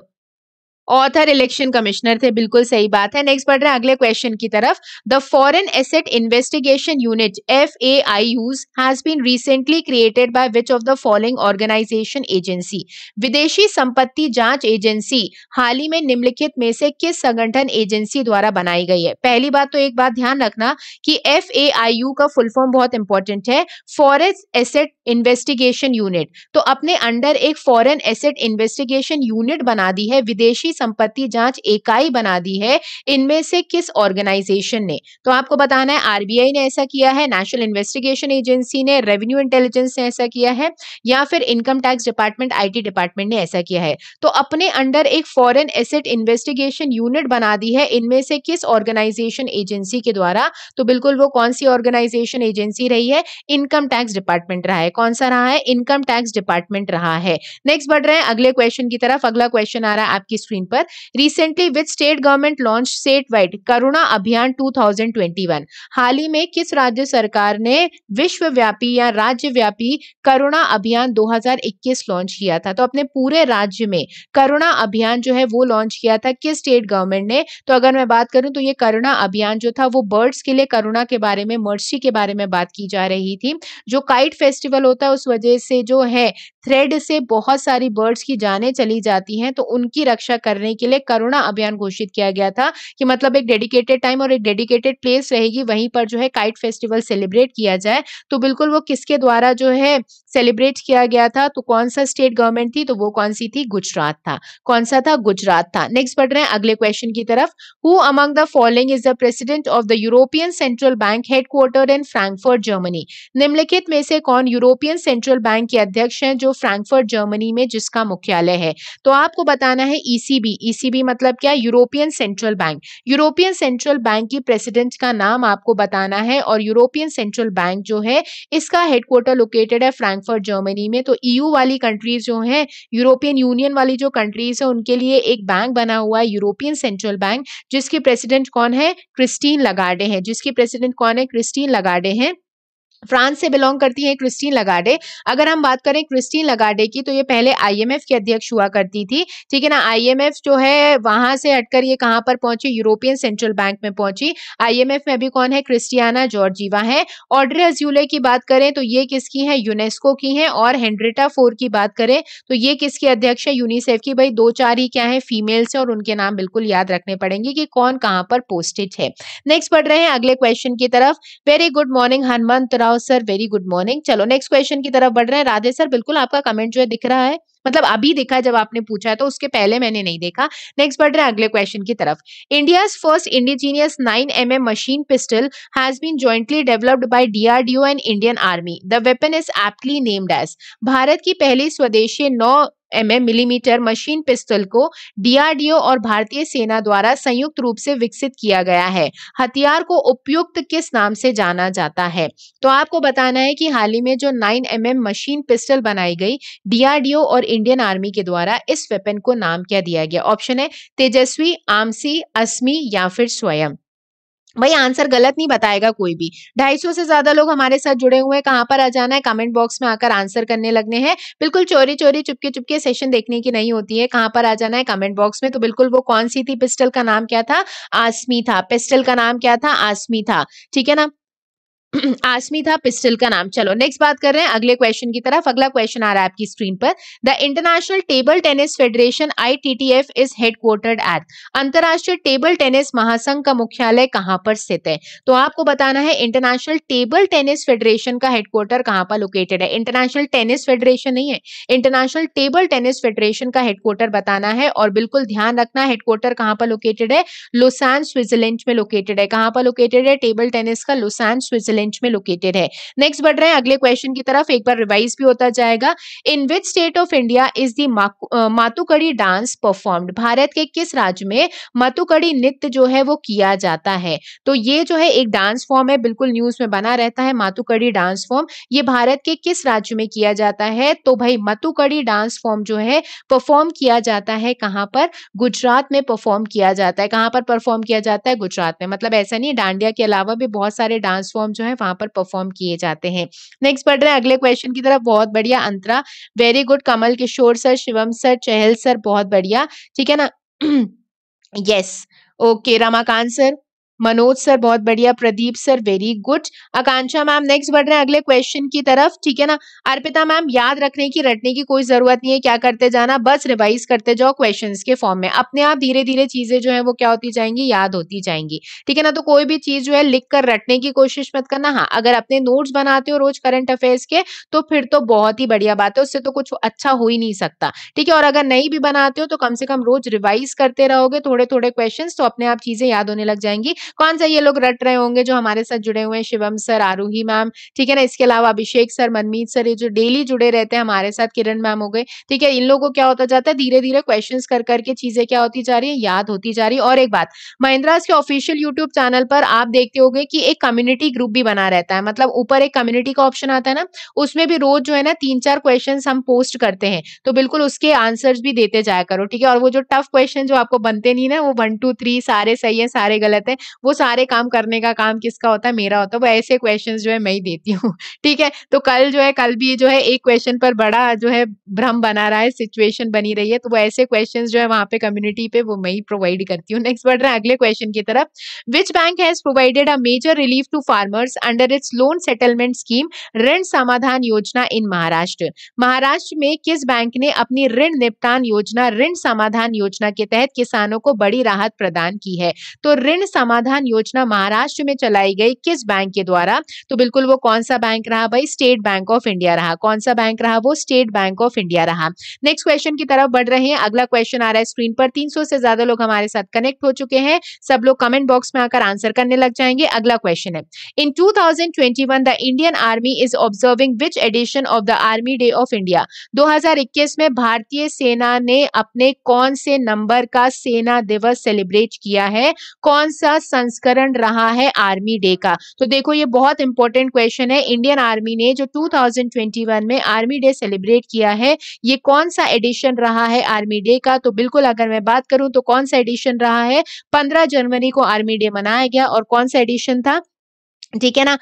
ऑथर इलेक्शन कमिश्नर थे बिल्कुल सही बात है नेक्स्ट पढ़ रहे हैं अगले क्वेश्चन की तरफ the foreign asset investigation unit F A I U's has been recently created by which of the following organisation agency विदेशी संपत्ति जांच एजेंसी हाल ही में निम्नलिखित में से किस संगठन एजेंसी द्वारा बनाई गई है पहली बात तो एक बात ध्यान रखना कि एफ ए आई यू का फुल फॉर्म बहुत इंपॉर्टेंट है फॉरेन एसेट इन्वेस्टिगेशन यूनिट तो अपने अंडर एक फॉरेन एसेट इन्वेस्टिगेशन यूनिट बना दी है विदेशी संपत्ति जांच इकाई बना दी है इनमें से किस ऑर्गेनाइजेशन ने तो आपको बताना है आरबीआई ने ऐसा किया है नेशनल इन्वेस्टिगेशन एजेंसी ने रेवेन्यू इंटेलिजेंस ने ऐसा किया है या फिर income tax department I department ने ऐसा किया है तो अपने अंडर एक फॉरन एसेट इन्वेस्टिगेशन यूनिट बना दी है इनमें से किस ऑर्गेनाइजेशन एजेंसी के द्वारा तो बिल्कुल वो कौन सी ऑर्गेनाइजेशन एजेंसी रही है इनकम टैक्स डिपार्टमेंट रहा है कौन सा रहा है इनकम टैक्स डिपार्टमेंट रहा है नेक्स्ट बढ़ रहे हैं अगले क्वेश्चन की तरफ अगला क्वेश्चन आ रहा है आपकी स्क्रीन पर recently which state government launch state wide Karuna Abhiyan 2021 हाल ही में किस राज्य सरकार ने विश्वव्यापी या राज्यव्यापी करुणा अभियान 2021 लॉन्च किया था तो अपने पूरे राज्य में करुणा अभियान जो है वो लॉन्च किया था किस स्टेट गवर्नमेंट ने तो अगर मैं बात करूं तो ये करुणा अभियान जो था वो बर्ड्स के लिए करुणा के बारे में मर्सी के बारे में बात की जा रही थी जो काइट फेस्टिवल होता है उस वजह से जो है थ्रेड से बहुत सारी बर्ड्स की जाने चली जाती हैं तो उनकी रक्षा कर करने के लिए करुणा अभियान घोषित किया गया था कि मतलब एक डेडिकेटेड टाइम और एक डेडिकेटेड प्लेस रहेगी वहीं पर जो है काइट फेस्टिवल सेलिब्रेट किया जाए तो बिल्कुल वो किसके द्वारा जो है सेलिब्रेट किया गया था तो कौन सा स्टेट गवर्नमेंट थी तो वो कौन सी थी गुजरात था कौन सा था गुजरात था नेक्स्ट बढ़ रहे हैं अगले क्वेश्चन की तरफ who among the following is the president of the European Central Bank headquarter in Frankfurt Germany निम्नलिखित में से कौन यूरोपियन सेंट्रल बैंक के अध्यक्ष हैं जो फ्रैंकफर्ट जर्मनी में जिसका मुख्यालय है तो आपको बताना है ईसीबी e ईसीबी e मतलब क्या European Central Bank European Central Bank की प्रेसिडेंट का नाम आपको बताना है और यूरोपियन सेंट्रल बैंक जो है इसका हेडक्वार्टर लोकेटेड है फ्रैंक फ्रैंकफर्ट जर्मनी में तो ईयू e वाली कंट्रीज जो हैं यूरोपियन यूनियन वाली जो कंट्रीज है उनके लिए एक बैंक बना हुआ है यूरोपियन सेंट्रल बैंक जिसके प्रेसिडेंट कौन है क्रिस्टीन लगाडे हैं जिसके प्रेसिडेंट कौन है क्रिस्टीन लगाडे हैं फ्रांस से बिलोंग करती हैं क्रिस्टीन लगाडे अगर हम बात करें क्रिस्टीन लगाडे की तो ये पहले आईएमएफ की अध्यक्ष हुआ करती थी ठीक है ना आईएमएफ जो है वहां से हटकर ये कहां पर पहुंची यूरोपियन सेंट्रल बैंक में पहुंची आईएमएफ में अभी कौन है क्रिस्टियाना जॉर्जीवा है ऑर्डर अज्यूले की बात करें तो ये किसकी है यूनेस्को की है और हेनरेटा फोर की बात करें तो ये किसकी अध्यक्ष है यूनिसेफ की भाई दो चार ही क्या है फीमेल्स है और उनके नाम बिल्कुल याद रखने पड़ेंगे कि कौन कहाँ पर पोस्टेड है नेक्स्ट पढ़ रहे हैं अगले क्वेश्चन की तरफ very good morning Hanumant Rao sir very good morning चलो नेक्स्ट क्वेश्चन की तरफ बढ़ रहे हैं राधे सर बिल्कुल आपका कमेंट जो है दिख रहा है मतलब अभी देखा जब आपने पूछा है तो उसके पहले मैंने नहीं देखा नेक्स्ट बढ़ रहे हैं अगले क्वेश्चन की तरफ India first indigenous nine M M machine pistol has been jointly developed by DRDO and Indian army the weapon is aptly named as Bharat की पहली स्वदेशी नौ एम mm मिलीमीटर मशीन पिस्तौल को डीआरडीओ और भारतीय सेना द्वारा संयुक्त रूप से विकसित किया गया है हथियार को उपयुक्त किस नाम से जाना जाता है तो आपको बताना है कि हाल ही में जो 9 एम एम मशीन पिस्टल बनाई गई डीआरडीओ और इंडियन आर्मी के द्वारा इस वेपन को नाम क्या दिया गया ऑप्शन है तेजस्वी आमसी असमी या फिर स्वयं भाई आंसर गलत नहीं बताएगा कोई भी 250 से ज्यादा लोग हमारे साथ जुड़े हुए हैं कहाँ पर आ जाना है कमेंट बॉक्स में आकर आंसर करने लगने हैं बिल्कुल चोरी चोरी चुपके चुपके सेशन देखने की नहीं होती है कहाँ पर आ जाना है कमेंट बॉक्स में तो बिल्कुल वो कौन सी थी पिस्टल का नाम क्या था आसमी था पिस्टल का नाम क्या था आसमी था ठीक है ना आसमी था पिस्टल का नाम चलो नेक्स्ट बात कर रहे हैं अगले क्वेश्चन की तरफ अगला क्वेश्चन आ रहा है आपकी स्क्रीन पर the international table tennis federation ITTF is headquartered at अंतरराष्ट्रीय टेबल टेनिस महासंघ का मुख्यालय कहां पर स्थित है तो आपको बताना है इंटरनेशनल टेबल टेनिस फेडरेशन का हेडक्वार्टर कहां पर लोकेटेड है इंटरनेशनल टेनिस फेडरेशन नहीं है इंटरनेशनल टेबल टेनिस फेडरेशन का हेडक्वार्टर बताना है और बिल्कुल ध्यान रखना हेडक्वार्टर कहां पर लोकेटेड है लुसान स्विट्जरलैंड में लोकेटेड है कहां पर लोकेटेड है टेबल टेनिस का लुसान स्विट्जरलैंड लंच में लोकेटेड है नेक्स्ट बढ़ रहे हैं अगले क्वेश्चन की तरफ एक बार रिवाइज भी होता जाएगा in which state of India is the Matukadi dance performed Bharat के किस राज्य में मातुकड़ी नृत्य जो है वो किया जाता है तो ये जो है एक डांस फॉर्म है बिल्कुल न्यूज में बना रहता है मातुकड़ी डांस फॉर्म ये भारत के किस राज्य में किया जाता है तो भाई मतुकड़ी डांस फॉर्म जो है परफॉर्म किया जाता है कहां पर गुजरात में परफॉर्म किया जाता है कहां पर परफॉर्म किया जाता है गुजरात में मतलब ऐसा नहीं डांडिया के अलावा भी बहुत सारे डांस फॉर्म जो है वहां पर परफॉर्म किए जाते हैं नेक्स्ट बढ़ रहे हैं अगले क्वेश्चन की तरफ बहुत बढ़िया Antara very good Kamal Kishore sir Shivam sir Chahal sir बहुत बढ़िया ठीक है ना yes okay Ramakant sir Manoj sir बहुत बढ़िया Pradeep sir very good Akanksha ma'am next बढ़ रहे हैं अगले क्वेश्चन की तरफ ठीक है ना अर्पिता मैम याद रखने की रटने की कोई जरूरत नहीं है क्या करते जाना बस रिवाइज करते जाओ क्वेश्चन के फॉर्म में अपने आप धीरे धीरे चीजें जो है वो क्या होती जाएंगी याद होती जाएंगी ठीक है ना तो कोई भी चीज जो है लिख कर रटने की कोशिश मत करना हाँ अगर अपने नोट्स बनाते हो रोज करंट अफेयर्स के तो फिर तो बहुत ही बढ़िया बात है उससे तो कुछ अच्छा हो ही नहीं सकता ठीक है और अगर नहीं भी बनाते हो तो कम से कम रोज रिवाइज करते रहोगे थोड़े थोड़े क्वेश्चन तो अपने आप चीजें याद होने लग जाएंगी कौन सा ये लोग रट रहे होंगे जो हमारे साथ जुड़े हुए हैं शिवम सर आरूही मैम ठीक है ना इसके अलावा अभिषेक सर मनमीत सर ये जो डेली जुड़े रहते हैं हमारे साथ किरण मैम हो गए ठीक है इन लोगों को क्या होता जाता है धीरे धीरे क्वेश्चन कर करके चीजें क्या होती जा रही है याद होती जा रही है और एक बात महिंद्रास के ऑफिशियल यूट्यूब चैनल पर आप देखते हो कि एक कम्युनिटी ग्रुप भी बना रहता है मतलब ऊपर एक कम्युनिटी का ऑप्शन आता है ना उसमें भी रोज जो है ना तीन चार क्वेश्चन हम पोस्ट करते हैं तो बिल्कुल उसके आंसर्स भी देते जाया करो ठीक है और वो जो टफ क्वेश्चन जो आपको बनते नहीं ना वो वन टू थ्री सारे सही है सारे गलत है वो सारे काम करने का काम किसका होता है मेरा होता है वो ऐसे क्वेश्चन जो है मैं ही देती हूँ ठीक है तो कल जो है कल भी जो है एक क्वेश्चन पर बड़ा जो है भ्रम बना रहा है सिचुएशन बनी रही है तो वो ऐसे क्वेश्चन जो है वहाँ पे कम्युनिटी पे वो मैं ही प्रोवाइड करती हूँ नेक्स्ट बढ़ रहा है अगले क्वेश्चन की तरफ which bank has provided a major relief to farmers under its loan settlement scheme ऋण समाधान योजना इन महाराष्ट्र महाराष्ट्र में किस बैंक ने अपनी ऋण निपटान योजना ऋण समाधान योजना के तहत किसानों को बड़ी राहत प्रदान की है तो ऋण समाधान समाधान योजना महाराष्ट्र में चलाई गई किस बैंक के द्वारा तो बिल्कुल वो कौन सा बैंक रहा भाई स्टेट बैंक ऑफ इंडिया रहा कौन सा बैंक रहा वो स्टेट बैंक ऑफ इंडिया रहा नेक्स्ट क्वेश्चन की तरफ बढ़ रहे हैं अगला क्वेश्चन आ रहा है स्क्रीन पर तीन से ज्यादा लोग हमारे साथ कनेक्ट हो चुके हैं सब लोग कमेंट बॉक्स में आकर आंसर करने लग जाएंगे अगला क्वेश्चन है in to the Indian army is observing which edition of the army day of India 2021 में भारतीय सेना ने अपने कौन से नंबर का सेना दिवस सेलिब्रेट किया है कौन सा संस्करण रहा है आर्मी डे का तो देखो ये बहुत इंपॉर्टेंट क्वेश्चन है इंडियन आर्मी ने जो 2021 में आर्मी डे सेलिब्रेट किया है ये कौन सा एडिशन रहा है आर्मी डे का तो बिल्कुल अगर मैं बात करूं तो कौन सा एडिशन रहा है 15 जनवरी को आर्मी डे मनाया गया और कौन सा एडिशन था ठीक है ना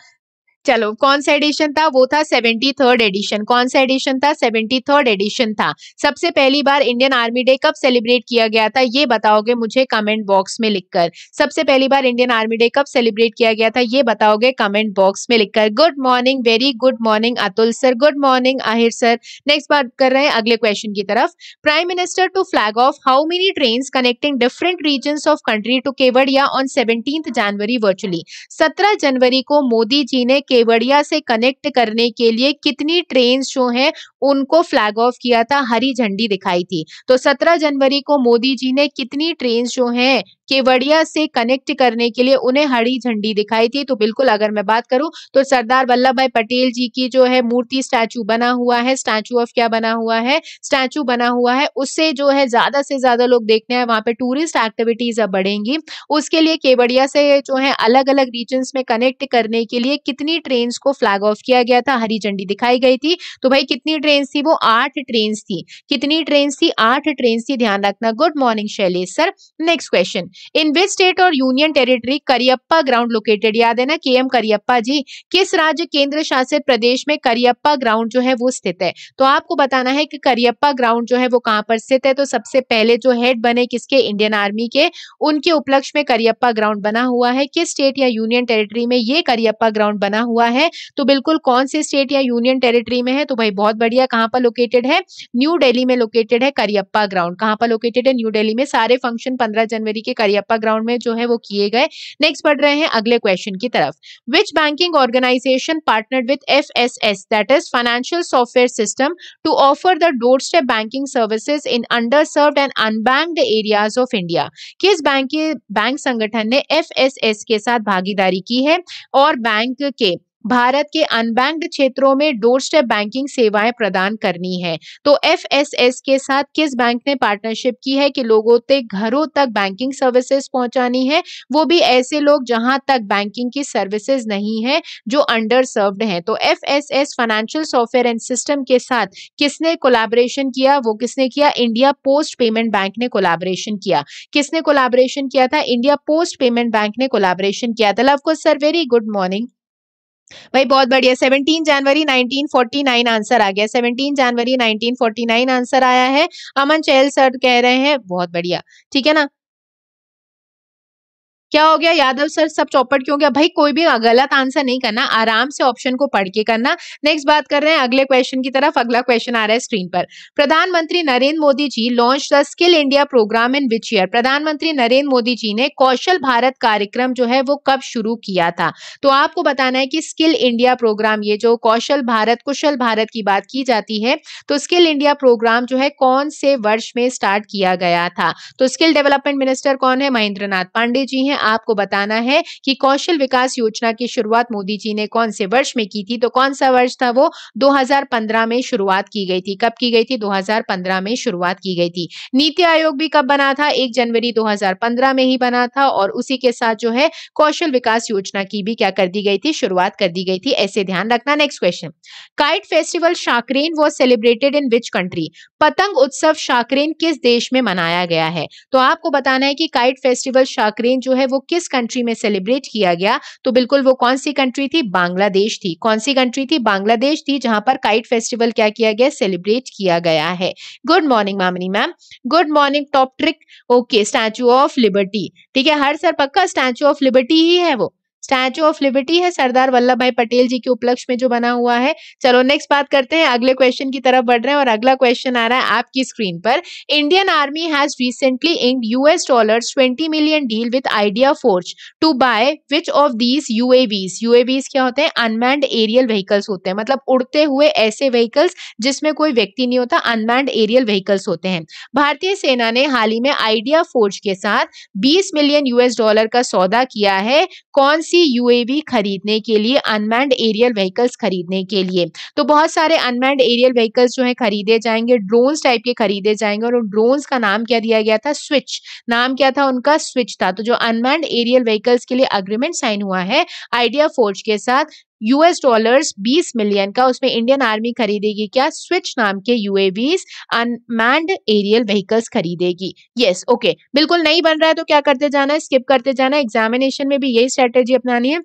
चलो कौन सा एडिशन था वो था सेवेंटी थर्ड एडिशन कौन सा एडिशन था सेवेंटी थर्ड एडिशन था सबसे पहली बार इंडियन आर्मी डे कब सेलिब्रेट किया गया था ये बताओगे मुझे कमेंट बॉक्स में लिखकर सबसे पहली बार इंडियन आर्मी डे कब सेलिब्रेट किया गया था ये बताओगे कमेंट बॉक्स में लिखकर good morning very good morning Atul sir good morning Ahir sir next बात कर रहे हैं अगले क्वेश्चन की तरफ prime minister to flag off how many train connecting different region of country to Kevadia on seventeen January virtually सत्रह जनवरी को मोदी जी ने केवड़िया से कनेक्ट करने के लिए कितनी ट्रेन जो हैं उनको फ्लैग ऑफ किया था हरी झंडी दिखाई थी तो 17 जनवरी को मोदी जी ने कितनी ट्रेन जो हैं केवड़िया से कनेक्ट करने के लिए उन्हें हरी झंडी दिखाई थी तो बिल्कुल अगर मैं बात करूं तो सरदार वल्लभ भाई पटेल जी की जो है मूर्ति स्टैचू बना हुआ है स्टैचू ऑफ क्या बना हुआ है स्टैचू बना हुआ है उससे जो है ज्यादा से ज्यादा लोग देखने हैं वहां पे टूरिस्ट एक्टिविटीज अब बढ़ेंगी उसके लिए केवड़िया से जो है अलग अलग रीजन में कनेक्ट करने के लिए कितनी ट्रेन को फ्लैग ऑफ किया गया था हरी झंडी दिखाई गई थी तो भाई कितनी ट्रेन थी वो आठ ट्रेन थी कितनी ट्रेन थी आठ ट्रेन थी ध्यान रखना good morning Shailesh sir next question in which state और union territory Cariappa ground located याद है ना के एम करियप्पा जी किस राज्य केंद्र शासित प्रदेश में करियप्पा ग्राउंड जो है वो स्थित है तो आपको बताना है कि करियप्पा ग्राउंड जो है वो कहां पर स्थित है तो सबसे पहले जो हेड बने किसके इंडियन आर्मी के उनके उपलक्ष्य में करियप्पा ग्राउंड बना हुआ है किस स्टेट या यूनियन टेरिटरी में ये करियप्पा ग्राउंड बना हुआ हुआ है तो बिल्कुल कौन से स्टेट या यूनियन टेरिटरी में है तो भाई बहुत बढ़िया कहाँ पर लोकेटेड है न्यू डेली में लोकेटेड है करियप्पा ग्राउंड कहाँ पर लोकेटेड है न्यू डेली में सारे फंक्शन पंद्रह जनवरी के करियप्पा ग्राउंड में जो है वो किए गए नेक्स्ट बढ़ रहे हैं अगले क्वेश्चन की तरफ which banking organisation partner with F S S that is financial software system to offer the door step banking services in under served and unbanked areas of India किस बैंक के bank संगठन ने F S S के साथ भागीदारी की है और बैंक के भारत के अनबैंक्ड क्षेत्रों में डोर स्टेप बैंकिंग सेवाएं प्रदान करनी है तो एफ के साथ किस बैंक ने पार्टनरशिप की है कि लोगों तक घरों तक बैंकिंग सर्विसेज पहुंचानी है वो भी ऐसे लोग जहां तक बैंकिंग की सर्विसेज नहीं है जो अंडर सर्व्ड है तो F financial software and system के साथ किसने कोलैबोरेशन किया वो किसने किया इंडिया पोस्ट पेमेंट बैंक ने कोलैबोरेशन किया किसने कोलैबोरेशन किया था इंडिया पोस्ट पेमेंट बैंक ने कोलैबोरेशन किया था लव को सर वेरी गुड मॉर्निंग भाई बहुत बढ़िया सेवनटीन जनवरी 1949 आंसर आ गया सेवनटीन जनवरी 1949 आंसर आया है अमन चहल सर कह रहे हैं बहुत बढ़िया ठीक है ना क्या हो गया यादव सर सब चौपट क्यों गया भाई कोई भी गलत आंसर नहीं करना आराम से ऑप्शन को पढ़ के करना नेक्स्ट बात कर रहे हैं अगले क्वेश्चन की तरफ अगला क्वेश्चन आ रहा है स्क्रीन पर प्रधानमंत्री Narendra Modi ji launch the skill India program in which year प्रधानमंत्री नरेंद्र मोदी जी ने कौशल भारत कार्यक्रम जो है वो कब शुरू किया था तो आपको बताना है कि स्किल इंडिया प्रोग्राम ये जो कौशल भारत कुशल भारत की बात की जाती है तो स्किल इंडिया प्रोग्राम जो है कौन से वर्ष में स्टार्ट किया गया था तो स्किल डेवलपमेंट मिनिस्टर कौन है महेंद्र नाथ पांडे जी हैं हैं आपको बताना है कि कौशल विकास योजना की शुरुआत मोदी जी ने कौन से वर्ष में की थी तो कौन सा वर्ष था वो 2015 में शुरुआत की गई थी कब की गई थी 2015 में शुरुआत की गई थी नीति आयोग भी कब बना था एक जनवरी 2015 में ही बना था और उसी के साथ जो है कौशल विकास योजना की भी क्या कर दी गई थी शुरुआत कर दी गई थी ऐसे ध्यान रखना नेक्स्ट क्वेश्चन काइट फेस्टिवल शाकरेन was celebrated in which country पतंग उत्सव शाकरेन किस देश में मनाया गया है तो आपको बताना है कि काइट फेस्टिवल शाकरेन जो है है वो किस कंट्री में सेलिब्रेट किया गया तो बिल्कुल वो कौन सी कंट्री थी बांग्लादेश थी कौन सी कंट्री थी बांग्लादेश थी जहां पर काइट फेस्टिवल क्या किया गया सेलिब्रेट किया गया है good morning Mamni ma'am good morning top trick okay statue of liberty ठीक है हर सर पक्का स्टैचू ऑफ लिबर्टी ही है वो स्टैचू ऑफ लिबर्टी है सरदार वल्लभ भाई पटेल जी के उपलक्ष्य में जो बना हुआ है चलो नेक्स्ट बात करते हैं अगले क्वेश्चन की तरफ बढ़ रहे हैं और अगला क्वेश्चन आ रहा है आपकी स्क्रीन पर Indian army has recently in US dollar twenty million deal with idea forge to buy which of these UAVs UAVs क्या होते हैं अनमैंड एरियल व्हीकल्स होते हैं मतलब उड़ते हुए ऐसे व्हीकल्स जिसमें कोई व्यक्ति नहीं होता अनमैंड एरियल व्हीकल्स होते हैं भारतीय सेना ने हाल ही में आइडिया फोर्स के साथ बीस मिलियन यूएस डॉलर का सौदा किया है कौन सी सी यूएवी खरीदने के लिए अनमैंड एरियल व्हीकल्स खरीदने के लिए तो बहुत सारे अनमैंड एरियल व्हीकल्स जो है खरीदे जाएंगे ड्रोन्स टाइप के खरीदे जाएंगे और उन ड्रोन्स का नाम क्या दिया गया था स्विच नाम क्या था उनका स्विच था तो जो अनमैंड एरियल व्हीकल्स के लिए अग्रीमेंट साइन हुआ है आइडिया फोर्ज के साथ यूएस डॉलर्स 20 मिलियन का उसमें इंडियन आर्मी खरीदेगी क्या स्विच नाम के यूएवीज अनमैंड एरियल व्हीकल्स खरीदेगी यस ओके बिल्कुल नहीं बन रहा है तो क्या करते जाना है स्किप करते जाना एग्जामिनेशन में भी यही स्ट्रेटेजी अपनानी है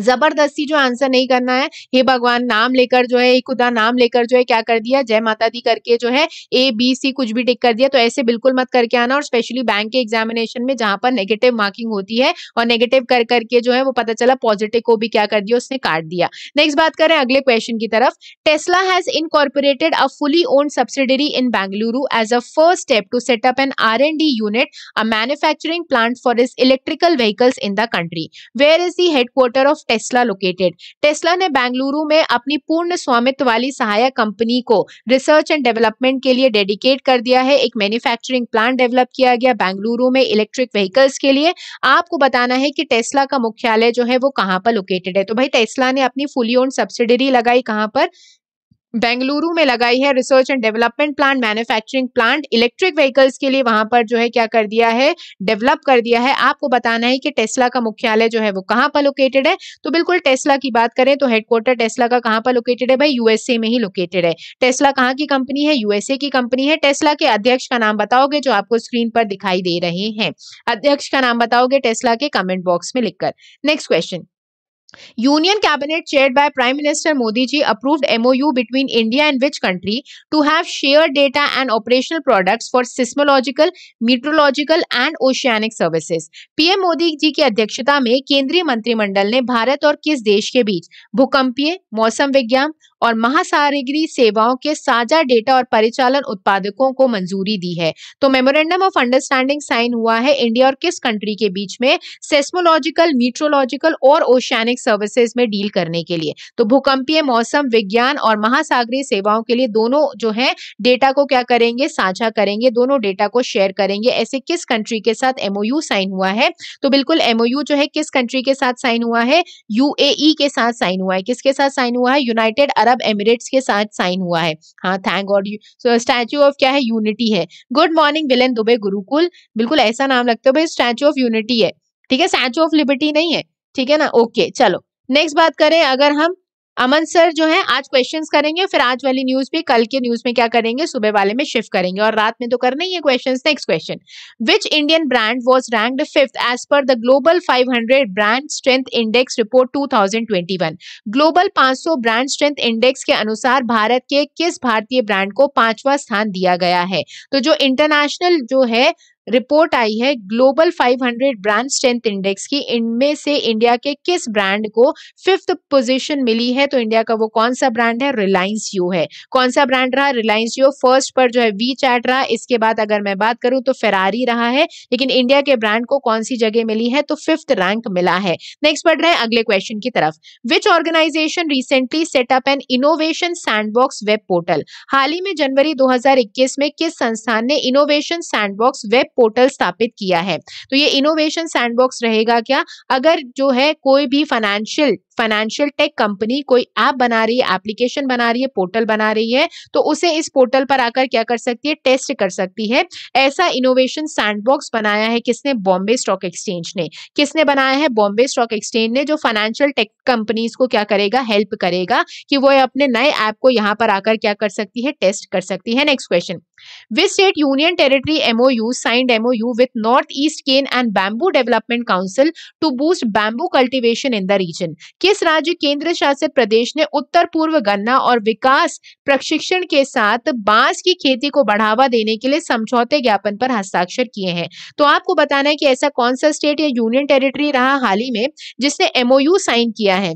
जबरदस्ती जो आंसर नहीं करना है हे भगवान नाम लेकर जो है खुदा नाम लेकर जो है क्या कर दिया जय माता दी करके जो है ए बी सी कुछ भी टिक कर दिया तो ऐसे बिल्कुल मत करके आना और स्पेशली बैंक के एग्जामिनेशन में जहां पर नेगेटिव मार्किंग होती है और नेगेटिव कर करके जो है वो पता चला पॉजिटिव को भी क्या कर दिया उसने काट दिया नेक्स्ट बात करें अगले क्वेश्चन की तरफ Tesla has incorporated a fully owned subsidiary in Bengaluru as a first step to set up an R and D unit a manufacturing plant for is electrical vehicles in the country where is the headquarter of Tesla located Tesla ने बेंगलुरु में अपनी पूर्ण स्वामित्व वाली सहायक company को research and development के लिए डेडिकेट कर दिया है एक मैन्युफैक्चरिंग प्लांट डेवलप किया गया बेंगलुरु में इलेक्ट्रिक व्हीकल्स के लिए आपको बताना है कि टेस्ला का मुख्यालय जो है वो कहाँ पर लोकेटेड है तो भाई टेस्ला ने अपनी फुली ओन सब्सिडरी लगाई कहाँ पर बेंगलुरु में लगाई है research and development plant manufacturing plant electric vehicles के लिए वहां पर जो है क्या कर दिया है डेवलप कर दिया है आपको बताना है कि टेस्ला का मुख्यालय जो है वो कहाँ पर लोकेटेड है तो बिल्कुल टेस्ला की बात करें तो हेडक्वार्टर टेस्ला का कहाँ पर लोकेटेड है भाई यूएसए में ही लोकेटेड है टेस्ला कहाँ की कंपनी है यूएसए की कंपनी है टेस्ला के अध्यक्ष का नाम बताओगे जो आपको स्क्रीन पर दिखाई दे रहे हैं अध्यक्ष का नाम बताओगे टेस्ला के कमेंट बॉक्स में लिखकर next question union cabinet chaired by prime minister Modi ji approved MOU between India and which country to have share data and operational products for seismological meteorological and oceanic services PM Modi ji की अध्यक्षता में केंद्रीय मंत्रिमंडल ने भारत और किस देश के बीच भूकंपीय मौसम विज्ञान और महासागरी सेवाओं के साझा डेटा और परिचालन उत्पादकों को मंजूरी दी है तो मेमोरेंडम ऑफ अंडरस्टैंडिंग साइन हुआ है इंडिया और किस कंट्री के बीच में सेस्मोलॉजिकल मीट्रोलॉजिकल और ओशैनिक सर्विसेज में डील करने के लिए तो भूकंपीय मौसम विज्ञान और महासागरीय सेवाओं के लिए दोनों जो है डेटा को क्या करेंगे साझा करेंगे दोनों डेटा को शेयर करेंगे ऐसे किस कंट्री के साथ एमओयू साइन हुआ है तो बिल्कुल एमओयू जो है किस कंट्री के साथ साइन हुआ है यूएई e के साथ साइन हुआ है किसके साथ साइन हुआ है यूनाइटेड अरब अरब एमिरेट्स के साथ साइन हुआ है हाँ thank god you so statue of क्या है यूनिटी है गुड मॉर्निंग विलेन दुबे गुरुकुल बिल्कुल ऐसा नाम लगता है भाई स्टैचू ऑफ यूनिटी है ठीक है स्टैचू ऑफ लिबर्टी नहीं है ठीक है ना ओके चलो नेक्स्ट बात करें अगर हम अमन सर जो है आज क्वेश्चंस करेंगे फिर आज वाली न्यूज भी कल के न्यूज में क्या करेंगे सुबह वाले में शिफ्ट करेंगे और रात में तो करना ही है questions next question which Indian brand was ranked fifth as per the global 500 brand strength index report 2021 global 500 brand strength index के अनुसार भारत के किस भारतीय ब्रांड को पांचवा स्थान दिया गया है तो जो इंटरनेशनल जो है रिपोर्ट आई है ग्लोबल 500 ब्रांड स्ट्रेंथ इंडेक्स की इनमें से इंडिया के किस ब्रांड को फिफ्थ पोजीशन मिली है तो इंडिया का वो कौन सा ब्रांड है रिलायंस यू है कौन सा ब्रांड रहा रिलायंस यू फर्स्ट पर जो है वी चैट रहा इसके बाद अगर मैं बात करूं तो फेरारी रहा है लेकिन इंडिया के ब्रांड को कौन सी जगह मिली है तो फिफ्थ रैंक मिला है नेक्स्ट बढ़ रहे हैं अगले क्वेश्चन की तरफ which organisation recently set up an innovation sandbox web portal हाल ही में जनवरी दो में किस संस्थान ने इनोवेशन सैंडबॉक्स वेब पोर्टल स्थापित किया है तो ये इनोवेशन सैंडबॉक्स रहेगा क्या अगर जो है कोई भी फाइनेंशियल फाइनेंशियल टेक कंपनी कोई ऐप बना रही है एप्लीकेशन बना रही है पोर्टल बना रही है तो उसे इस पोर्टल पर आकर क्या कर सकती है टेस्ट कर सकती है ऐसा इनोवेशन सैंडबॉक्स बनाया है किसने बॉम्बे स्टॉक एक्सचेंज ने किसने बनाया है बॉम्बे स्टॉक एक्सचेंज ने जो फाइनेंशियल टेक कंपनीज को क्या करेगा हेल्प करेगा कि वो अपने नए ऐप को यहाँ पर आकर क्या कर सकती है टेस्ट कर सकती है next question Which state union territory MOU signed with north east cane and Bamboo development council to boost bamboo cultivation in the region किस राज्य केंद्र शासित प्रदेश ने उत्तर पूर्व गन्ना और विकास प्रशिक्षण के साथ बांस की खेती को बढ़ावा देने के लिए समझौते ज्ञापन पर हस्ताक्षर किए हैं तो आपको बताना है कि ऐसा कौन सा स्टेट या यूनियन टेरिटरी रहा हाल ही में जिसने एमओयू साइन किया है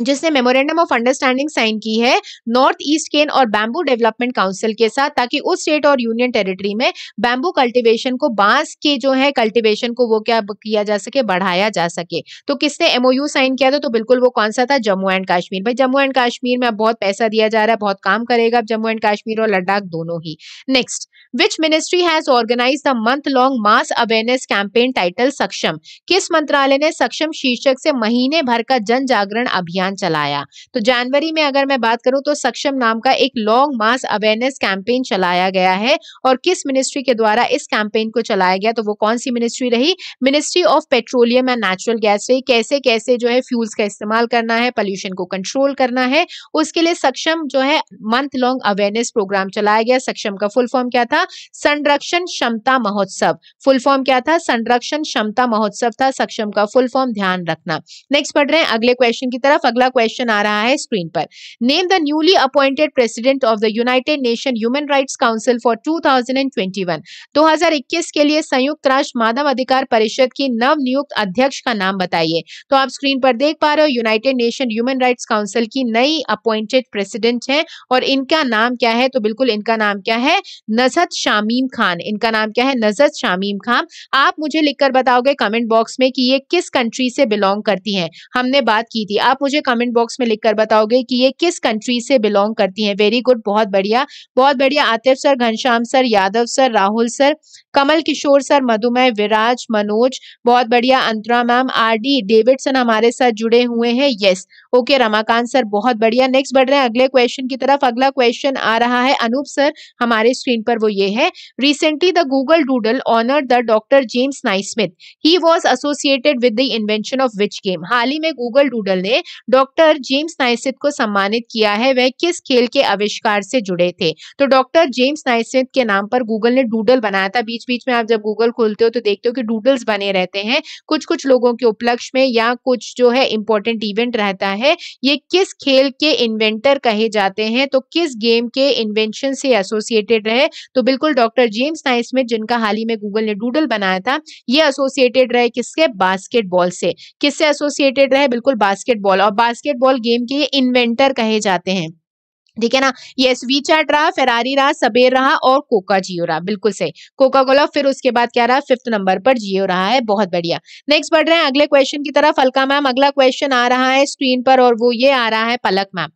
जिसने मेमोरेंडम ऑफ अंडरस्टैंडिंग साइन की है नॉर्थ ईस्ट केन और बैम्बू डेवलपमेंट काउंसिल के साथ ताकि उस स्टेट और यूनियन टेरिटरी में बैम्बू कल्टीवेशन को बांस के जो है कल्टीवेशन को वो क्या किया जा सके बढ़ाया जा सके तो किसने एमओयू साइन किया था तो बिल्कुल वो कौन सा था जम्मू एंड कश्मीर भाई जम्मू एंड कश्मीर में अब बहुत पैसा दिया जा रहा है बहुत काम करेगा अब जम्मू एंड कश्मीर और लद्दाख दोनों ही next which ministry has organise the month long mass awareness campaign title Saksham किस मंत्रालय ने सक्षम शीर्षक से महीने भर का जन जागरण अभियान अभियान चलाया तो जनवरी में अगर मैं बात करूं तो सक्षम नाम का एक लॉन्ग मास अवेयरनेस कैंपेन चलाया गया है और किस मिनिस्ट्री के द्वारा इस कैंपेन को चलाया गया तो वो कौन सी मिनिस्ट्री रही ministry of petroleum and natural gas रही कैसे कैसे जो है फ्यूल्स का इस्तेमाल करना है पॉल्यूशन को कंट्रोल करना है उसके लिए सक्षम जो है मंथ लॉन्ग अवेयरनेस प्रोग्राम चलाया गया सक्षम का फुल फॉर्म क्या था संरक्षण क्षमता महोत्सव फुल फॉर्म क्या था संरक्षण क्षमता महोत्सव था सक्षम का फुल फॉर्म ध्यान रखना नेक्स्ट पढ़ रहे हैं अगले क्वेश्चन की तरफ अगला क्वेश्चन आ रहा है स्क्रीन पर name the newly appointed president of the united nation human rights council for 2021 2021 के लिए संयुक्त राष्ट्र मानव अधिकार परिषद की नव नियुक्त अध्यक्ष का नाम बताइए तो आप स्क्रीन पर देख पा रहे हो united nation human rights council की नई अपॉइंटेड प्रेसिडेंट है और इनका नाम क्या है तो बिल्कुल इनका नाम क्या है नजत शामीम खान इनका नाम क्या है नजत शामीम खान आप मुझे लिखकर बताओगे कमेंट बॉक्स में कि ये किस कंट्री से बिलोंग करती हैं हमने बात की थी आप मुझे कमेंट बॉक्स में लिखकर बताओगे कि ये किस कंट्री से बिलोंग करती हैं वेरी गुड बहुत बढ़िया बहुत बढ़िया Atif sir Ghanshyam sir Yadav sir Rahul sir Kamal Kishore sir Madhumay Viraj Manoj बहुत बढ़िया Antara ma'am R D Davidson हमारे साथ जुड़े हुए हैं यस ओके रमाकांत सर बहुत बढ़िया नेक्स्ट बढ़ रहे हैं अगले क्वेश्चन की तरफ अगला क्वेश्चन आ रहा है अनूप सर हमारे स्क्रीन पर वो ये है recently the Google doodle honour the doctor James Naismith he was associated with the invention of which game हाल ही में गूगल डूडल ने डॉक्टर जेम्स नाइसिथ को सम्मानित किया है वह किस खेल के आविष्कार से जुड़े थे तो डॉक्टर जेम्स नाइसिथ के नाम पर गूगल ने डूडल बनाया था बीच बीच में आप जब गूगल खोलते हो तो देखते हो कि डूडल्स बने रहते हैं कुछ कुछ लोगों के उपलक्ष्य में या कुछ जो है इंपॉर्टेंट इवेंट रहता है ये किस खेल के इन्वेंटर कहे जाते हैं तो किस गेम के इन्वेंशन से एसोसिएटेड रहे तो बिल्कुल डॉक्टर जेम्स नाइसमिथ जिनका हाल ही में गूगल ने डूडल बनाया था ये एसोसिएटेड रहे किसके बास्केटबॉल से किससे एसोसिएटेड रहे बिल्कुल बास्केटबॉल और बास्केटबॉल गेम के ये इन्वेंटर कहे जाते हैं ठीक है ना ये वी चैट रहा फेरारी रहा सबेर रहा और कोका जियो रहा बिल्कुल सही कोका कोला फिर उसके बाद क्या रहा फिफ्थ नंबर पर जियो रहा है बहुत बढ़िया नेक्स्ट बढ़ रहे हैं अगले क्वेश्चन की तरफ अलका मैम अगला क्वेश्चन आ रहा है स्क्रीन पर और वो ये आ रहा है Palak ma'am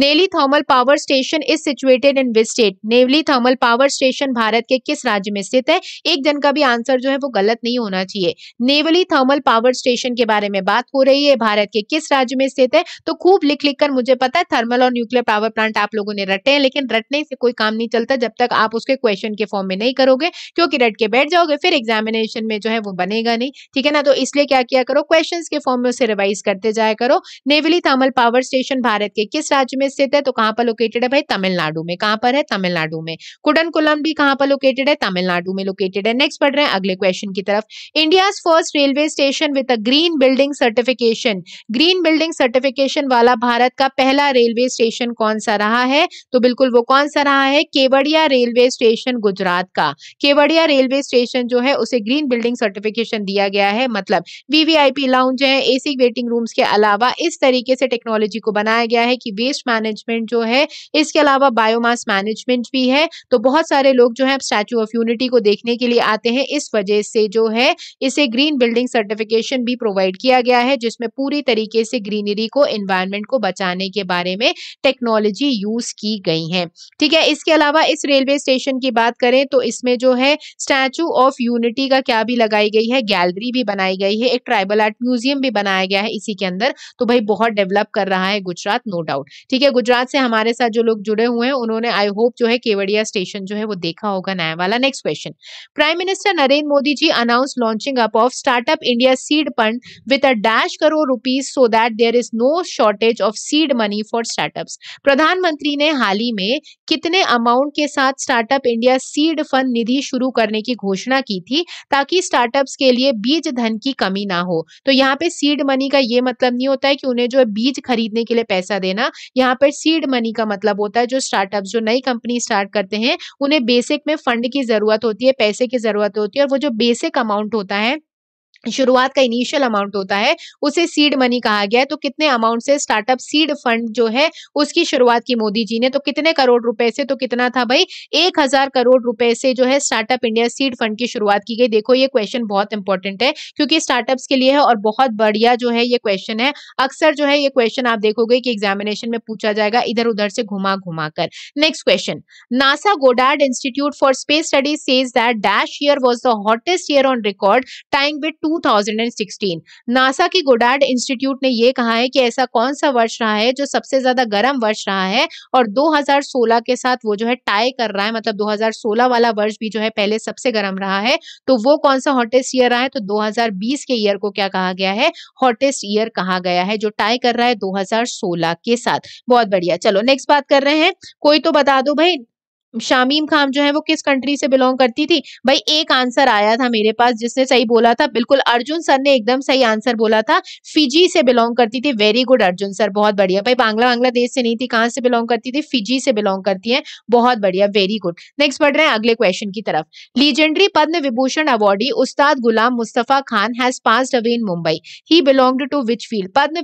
Neyveli thermal power station is situated in which state Neyveli thermal power station भारत के किस राज्य में स्थित है एक जन का भी आंसर जो है वो गलत नहीं होना चाहिए नेवली थर्मल पावर स्टेशन के बारे में बात हो रही है भारत के किस राज्य में स्थित है तो खूब लिख लिख कर मुझे पता है थर्मल और न्यूक्लियर पावर प्लांट आप लोगों ने रटे हैं लेकिन रटने से कोई काम नहीं चलता जब तक आप उसके क्वेश्चन के फॉर्म में नहीं करोगे क्योंकि रट के बैठ जाओगे फिर एग्जामिनेशन में जो है वो बनेगा नहीं ठीक है ना तो इसलिए क्या किया करो क्वेश्चन के फॉर्म में उसे रिवाइज करते जाया करो नेवली थर्मल पावर स्टेशन भारत के किस राज्य में स्थित है तो कहाँ पर लोकेटेड है भाई तमिलनाडु में कहाँ पर है तमिलनाडु में कुडनकुलम भी कहाँ पर लोकेटेड है तमिलनाडु में लोकेटेड है नेक्स्ट पढ़ रहे हैं अगले क्वेश्चन की तरफ India first railway station with a green building certification green building certification वाला भारत का पहला रेलवे स्टेशन कौन सा रहा रहा है तो बिल्कुल वो कौन सा रहा है केवड़िया रेलवे स्टेशन गुजरात का केवड़िया रेलवे स्टेशन जो है उसे ग्रीन बिल्डिंग सर्टिफिकेशन दिया गया है मतलब वीवीआईपी लाउंज है एसी वेटिंग रूम्स के अलावा इस तरीके से टेक्नोलॉजी को बनाया गया है कि वेस्ट मैनेजमेंट जो है इसके अलावा बायोमास मैनेजमेंट भी है तो बहुत सारे लोग जो है स्टैचू ऑफ यूनिटी को देखने के लिए आते हैं इस वजह से जो है इसे ग्रीन बिल्डिंग सर्टिफिकेशन भी प्रोवाइड किया गया है जिसमें पूरी तरीके से ग्रीनरी को एनवायरमेंट को बचाने के बारे में टेक्नोलॉजी यूज की गई हैं ठीक है इसके अलावा इस रेलवे स्टेशन की बात करें तो इसमें जो है स्टैचू ऑफ यूनिटी का क्या भी लगाई गई है गैलरी भी बनाई गई है एक ट्राइबल आर्ट म्यूजियम भी बनाया गया है इसी के अंदर तो भाई बहुत डेवलप कर रहा है गुजरात नो डाउट ठीक है गुजरात से हमारे साथ जो लोग जुड़े हुए हैं उन्होंने आई होप जो है केवड़िया स्टेशन जो है वो देखा होगा नया वाला next question prime minister Narendra Modi ji announce launching up of startup India seed fund with a dash crore rupees so that there is no shortage of seed money for startup प्रधानमंत्री प्रधानमंत्री ने हाल ही में कितने अमाउंट के साथ स्टार्टअप इंडिया सीड फंड निधि शुरू करने की घोषणा की थी ताकि स्टार्टअप्स के लिए बीज धन की कमी ना हो तो यहाँ पे सीड मनी का ये मतलब नहीं होता है कि उन्हें जो है बीज खरीदने के लिए पैसा देना यहाँ पर सीड मनी का मतलब होता है जो स्टार्टअप जो नई कंपनी स्टार्ट करते हैं उन्हें बेसिक में फंड की जरूरत होती है पैसे की जरूरत होती है और वो जो बेसिक अमाउंट होता है शुरुआत का इनिशियल अमाउंट होता है उसे सीड मनी कहा गया है तो कितने अमाउंट से स्टार्टअप सीड फंड जो है उसकी शुरुआत की मोदी जी ने तो कितने करोड़ रुपए से तो कितना था भाई एक हजार करोड़ रुपए से जो है स्टार्टअप इंडिया सीड फंड की शुरुआत की गई देखो ये क्वेश्चन बहुत इंपॉर्टेंट है क्योंकि स्टार्टअप्स के लिए है और बहुत बढ़िया जो है ये क्वेश्चन है अक्सर जो है ये क्वेश्चन आप देखोगे की एग्जामिनेशन में पूछा जाएगा इधर उधर से घुमा घुमा कर next question NASA Goddard institute for space studies says that dash year was the hottest year on record time with to 2016 NASA की गोडार्ड इंस्टीट्यूट ने यह कहा है कि ऐसा कौन सा वर्ष रहा है जो सबसे ज्यादा गर्म वर्ष रहा है और 2016 के साथ वो जो है टाई कर रहा है मतलब 2016 वाला वर्ष भी जो है पहले सबसे गर्म रहा है तो वो कौन सा हॉटेस्ट ईयर रहा है तो 2020 के ईयर को क्या कहा गया है हॉटेस्ट ईयर कहा गया है जो टाई कर रहा है दो के साथ बहुत बढ़िया चलो नेक्स्ट बात कर रहे हैं कोई तो बता दो भाई शामीम खान जो है वो किस कंट्री से बिलोंग करती थी भाई एक आंसर आया था मेरे पास जिसने सही बोला था बिल्कुल अर्जुन सर ने एकदम सही आंसर बोला था फिजी से बिलोंग करती थी वेरी गुड अर्जुन सर बहुत बढ़िया भाई बांग्ला बांग्लादेश से नहीं थी कहाँ से बिलोंग करती थी फिजी से बिलोंग करती है बहुत बढ़िया वेरी गुड नेक्स्ट बढ़ रहे हैं अगले क्वेश्चन की तरफ legendary Padma Vibhushan awardee Ustad Ghulam Mustafa Khan has pass away in Mumbai he belong to which field Padma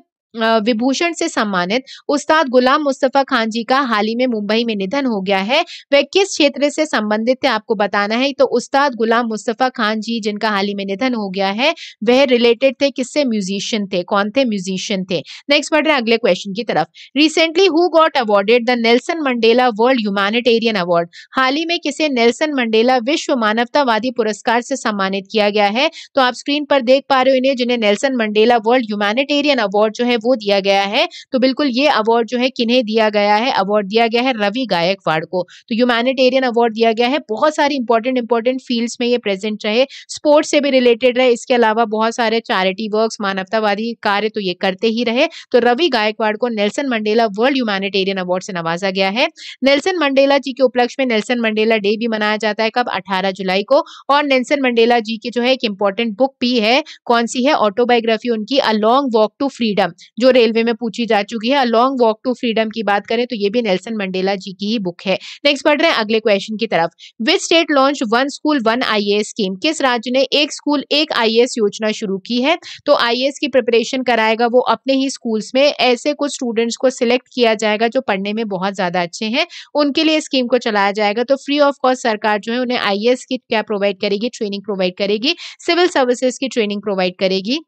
Vibhushan से सम्मानित उस्ताद गुलाम मुस्तफा खान जी का हाल ही में मुंबई में निधन हो गया है वह किस क्षेत्र से संबंधित थे आपको बताना है तो उस्ताद गुलाम मुस्तफा खान जी जिनका हाल ही में निधन हो गया है वह रिलेटेड थे किससे म्यूजिशियन थे कौन थे म्यूजिशियन थे नेक्स्ट बढ़ रहे अगले क्वेश्चन की तरफ recently who got awarded the Nelson Mandela world humanitarian award हाल ही में किसे नेल्सन मंडेला विश्व मानवतावादी पुरस्कार से सम्मानित किया गया है तो आप स्क्रीन पर देख पा रहे हो इन्हें जिन्हें Nelson Mandela world humanitarian award जो है वो दिया गया है तो बिल्कुल ये अवार्ड जो है किन्हें दिया गया है अवार्ड दिया गया है रवि गायकवाड़ को तो ह्यूमैनिटेरियन अवार्ड दिया गया है बहुत सारी इंपॉर्टेंट इंपॉर्टेंट फील्ड्स में ये प्रेजेंट रहे स्पोर्ट्स से भी रिलेटेड रहे इसके अलावा बहुत सारे चैरिटी वर्क मानवतावादी कार्य तो ये करते ही रहे तो रवि गायकवाड़ को Nelson Mandela world humanitarian award से नवाजा गया है नेल्सन मंडेला जी के उपलक्ष्य में नेल्सन मंडेला डे भी मनाया जाता है कब 18 जुलाई को और नेल्सन मंडेला जी की जो है एक इंपॉर्टेंट बुक भी है कौन सी है ऑटोबायोग्राफी उनकी a long walk to freedom जो रेलवे में पूछी जा चुकी है लॉन्ग वॉक टू फ्रीडम की बात करें तो ये भी नेल्सन मंडेला जी की ही बुक है नेक्स्ट पढ़ रहे हैं अगले क्वेश्चन की तरफ which state launch one school one I scheme किस राज्य ने एक स्कूल एक आई योजना शुरू की है तो आई की प्रिपरेशन कराएगा वो अपने ही स्कूल्स में ऐसे कुछ स्टूडेंट्स को सिलेक्ट किया जाएगा जो पढ़ने में बहुत ज्यादा अच्छे हैं उनके लिए स्कीम को चलाया जाएगा तो फ्री ऑफ कॉस्ट सरकार जो है उन्हें आई किट क्या प्रोवाइड करेगी ट्रेनिंग प्रोवाइड करेगी सिविल सर्विसेज की ट्रेनिंग प्रोवाइड करेगी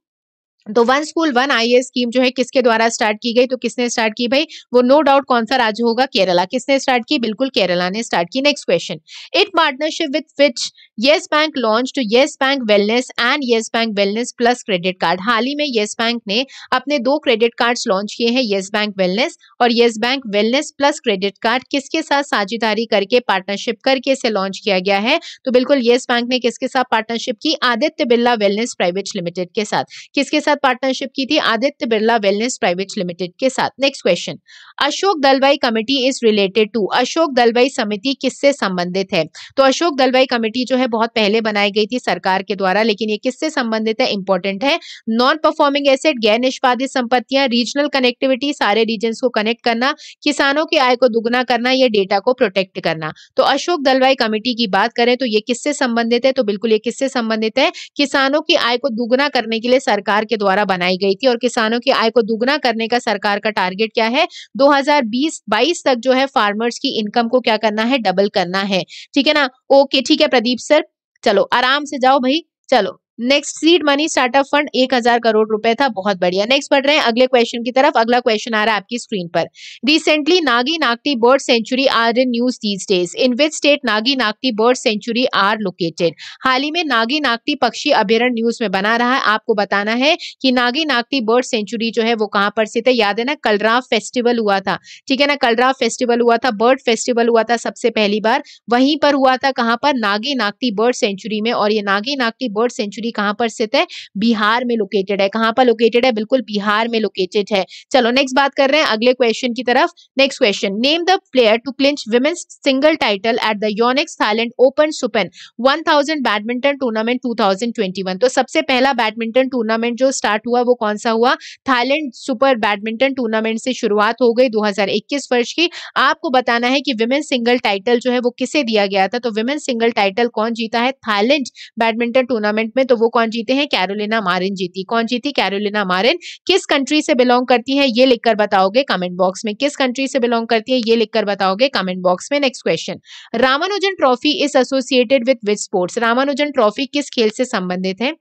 तो one school one I scheme जो है किसके द्वारा स्टार्ट की गई तो किसने स्टार्ट की भाई वो नो डाउट कौन सा राज्य होगा केरला किसने स्टार्ट की बिल्कुल केरला ने स्टार्ट की next question it partnership with which Yes Bank launch two Yes Bank wellness and Yes Bank wellness plus credit card हाल ही में येस बैंक ने अपने दो क्रेडिट कार्ड लॉन्च किए हैं येस बैंक वेलनेस और Yes Bank wellness plus credit card किसके साथ साझेदारी करके पार्टनरशिप करके इसे लॉन्च किया गया है तो बिल्कुल येस बैंक ने किसके साथ पार्टनरशिप की Aditya Birla wellness private limited के साथ किसके साथ पार्टनरशिप की थी Aditya Birla wellness private limited के साथ next question Ashok Dalwai committee is related to Ashok Dalwai समिति किससे संबंधित है तो अशोक दलवाई कमेटी जो है बहुत पहले बनाई गई थी सरकार के द्वारा लेकिन ये किससे संबंधित है इंपॉर्टेंट है नॉन परफॉर्मिंग एसेट गैर निष्पादित संपत्तियां रीजनल कनेक्टिविटी सारे रीजन को कनेक्ट करना किसानों की आय को दुगुना करना या डेटा को प्रोटेक्ट करना तो अशोक दलवाई कमेटी की बात करें तो ये किससे संबंधित है तो बिल्कुल ये किससे संबंधित है किसानों की आय को दुगुना करने के लिए सरकार के द्वारा द्वारा बनाई गई थी और किसानों की आय को दुगना करने का सरकार का टारगेट क्या है 2020-22 तक जो है फार्मर्स की इनकम को क्या करना है डबल करना है ठीक है ना ओके ठीक है प्रदीप सर चलो आराम से जाओ भाई चलो next seed money startup fund एक हजार करोड़ रुपए था बहुत बढ़िया नेक्स्ट बढ़ रहे हैं अगले क्वेश्चन की तरफ अगला क्वेश्चन आ रहा है आपकी स्क्रीन पर recently Nagi Nakti bird sanctuary are in news these days in which state Nagi Nakti bird sanctuary are located हाल ही में नागी नागटी पक्षी अभ्यारण न्यूज में बना रहा है आपको बताना है कि नागी नागटी बर्ड सेंचुरी जो है वो कहाँ पर स्थित है याद है ना कलराव फेस्टिवल हुआ था ठीक है ना कलराव फेस्टिवल हुआ था बर्ड फेस्टिवल हुआ था सबसे पहली बार वहीं पर हुआ था कहाँ पर नागी नागटी बर्ड सेंचुरी में और ये नागी नागटी बर्ड सेंचुरी भी कहां पर स्थित है बिहार में लोकेटेड है कहां पर लोकेटेड है बिल्कुल बिहार में लोकेटेड है चलो नेक्स्ट बात कर रहे हैं अगले क्वेश्चन की तरफ next question name the player to clinch women's single title at the Yonex Thailand open super 1000 badminton tournament 2021 तो सबसे पहला बैडमिंटन टूर्नामेंट जो स्टार्ट हुआ वो कौन सा हुआ थाईलैंड सुपर बैडमिंटन टूर्नामेंट से शुरुआत हो गई 2021 वर्ष की आपको बताना है कि विमेन सिंगल टाइटल जो है वो किसे दिया गया था तो विमेन सिंगल टाइटल कौन जीता है थाईलैंड बैडमिंटन टूर्नामेंट में तो वो कौन जीते हैं कैरोलिना मारिन जीती कौन जीती कैरोलिना मारिन किस कंट्री से बिलोंग करती है ये लिखकर बताओगे कमेंट बॉक्स में किस कंट्री से बिलोंग करती है ये लिखकर बताओगे कमेंट बॉक्स में next question Ramanujan trophy is associated with with sports Ramanujan trophy किस खेल से संबंधित है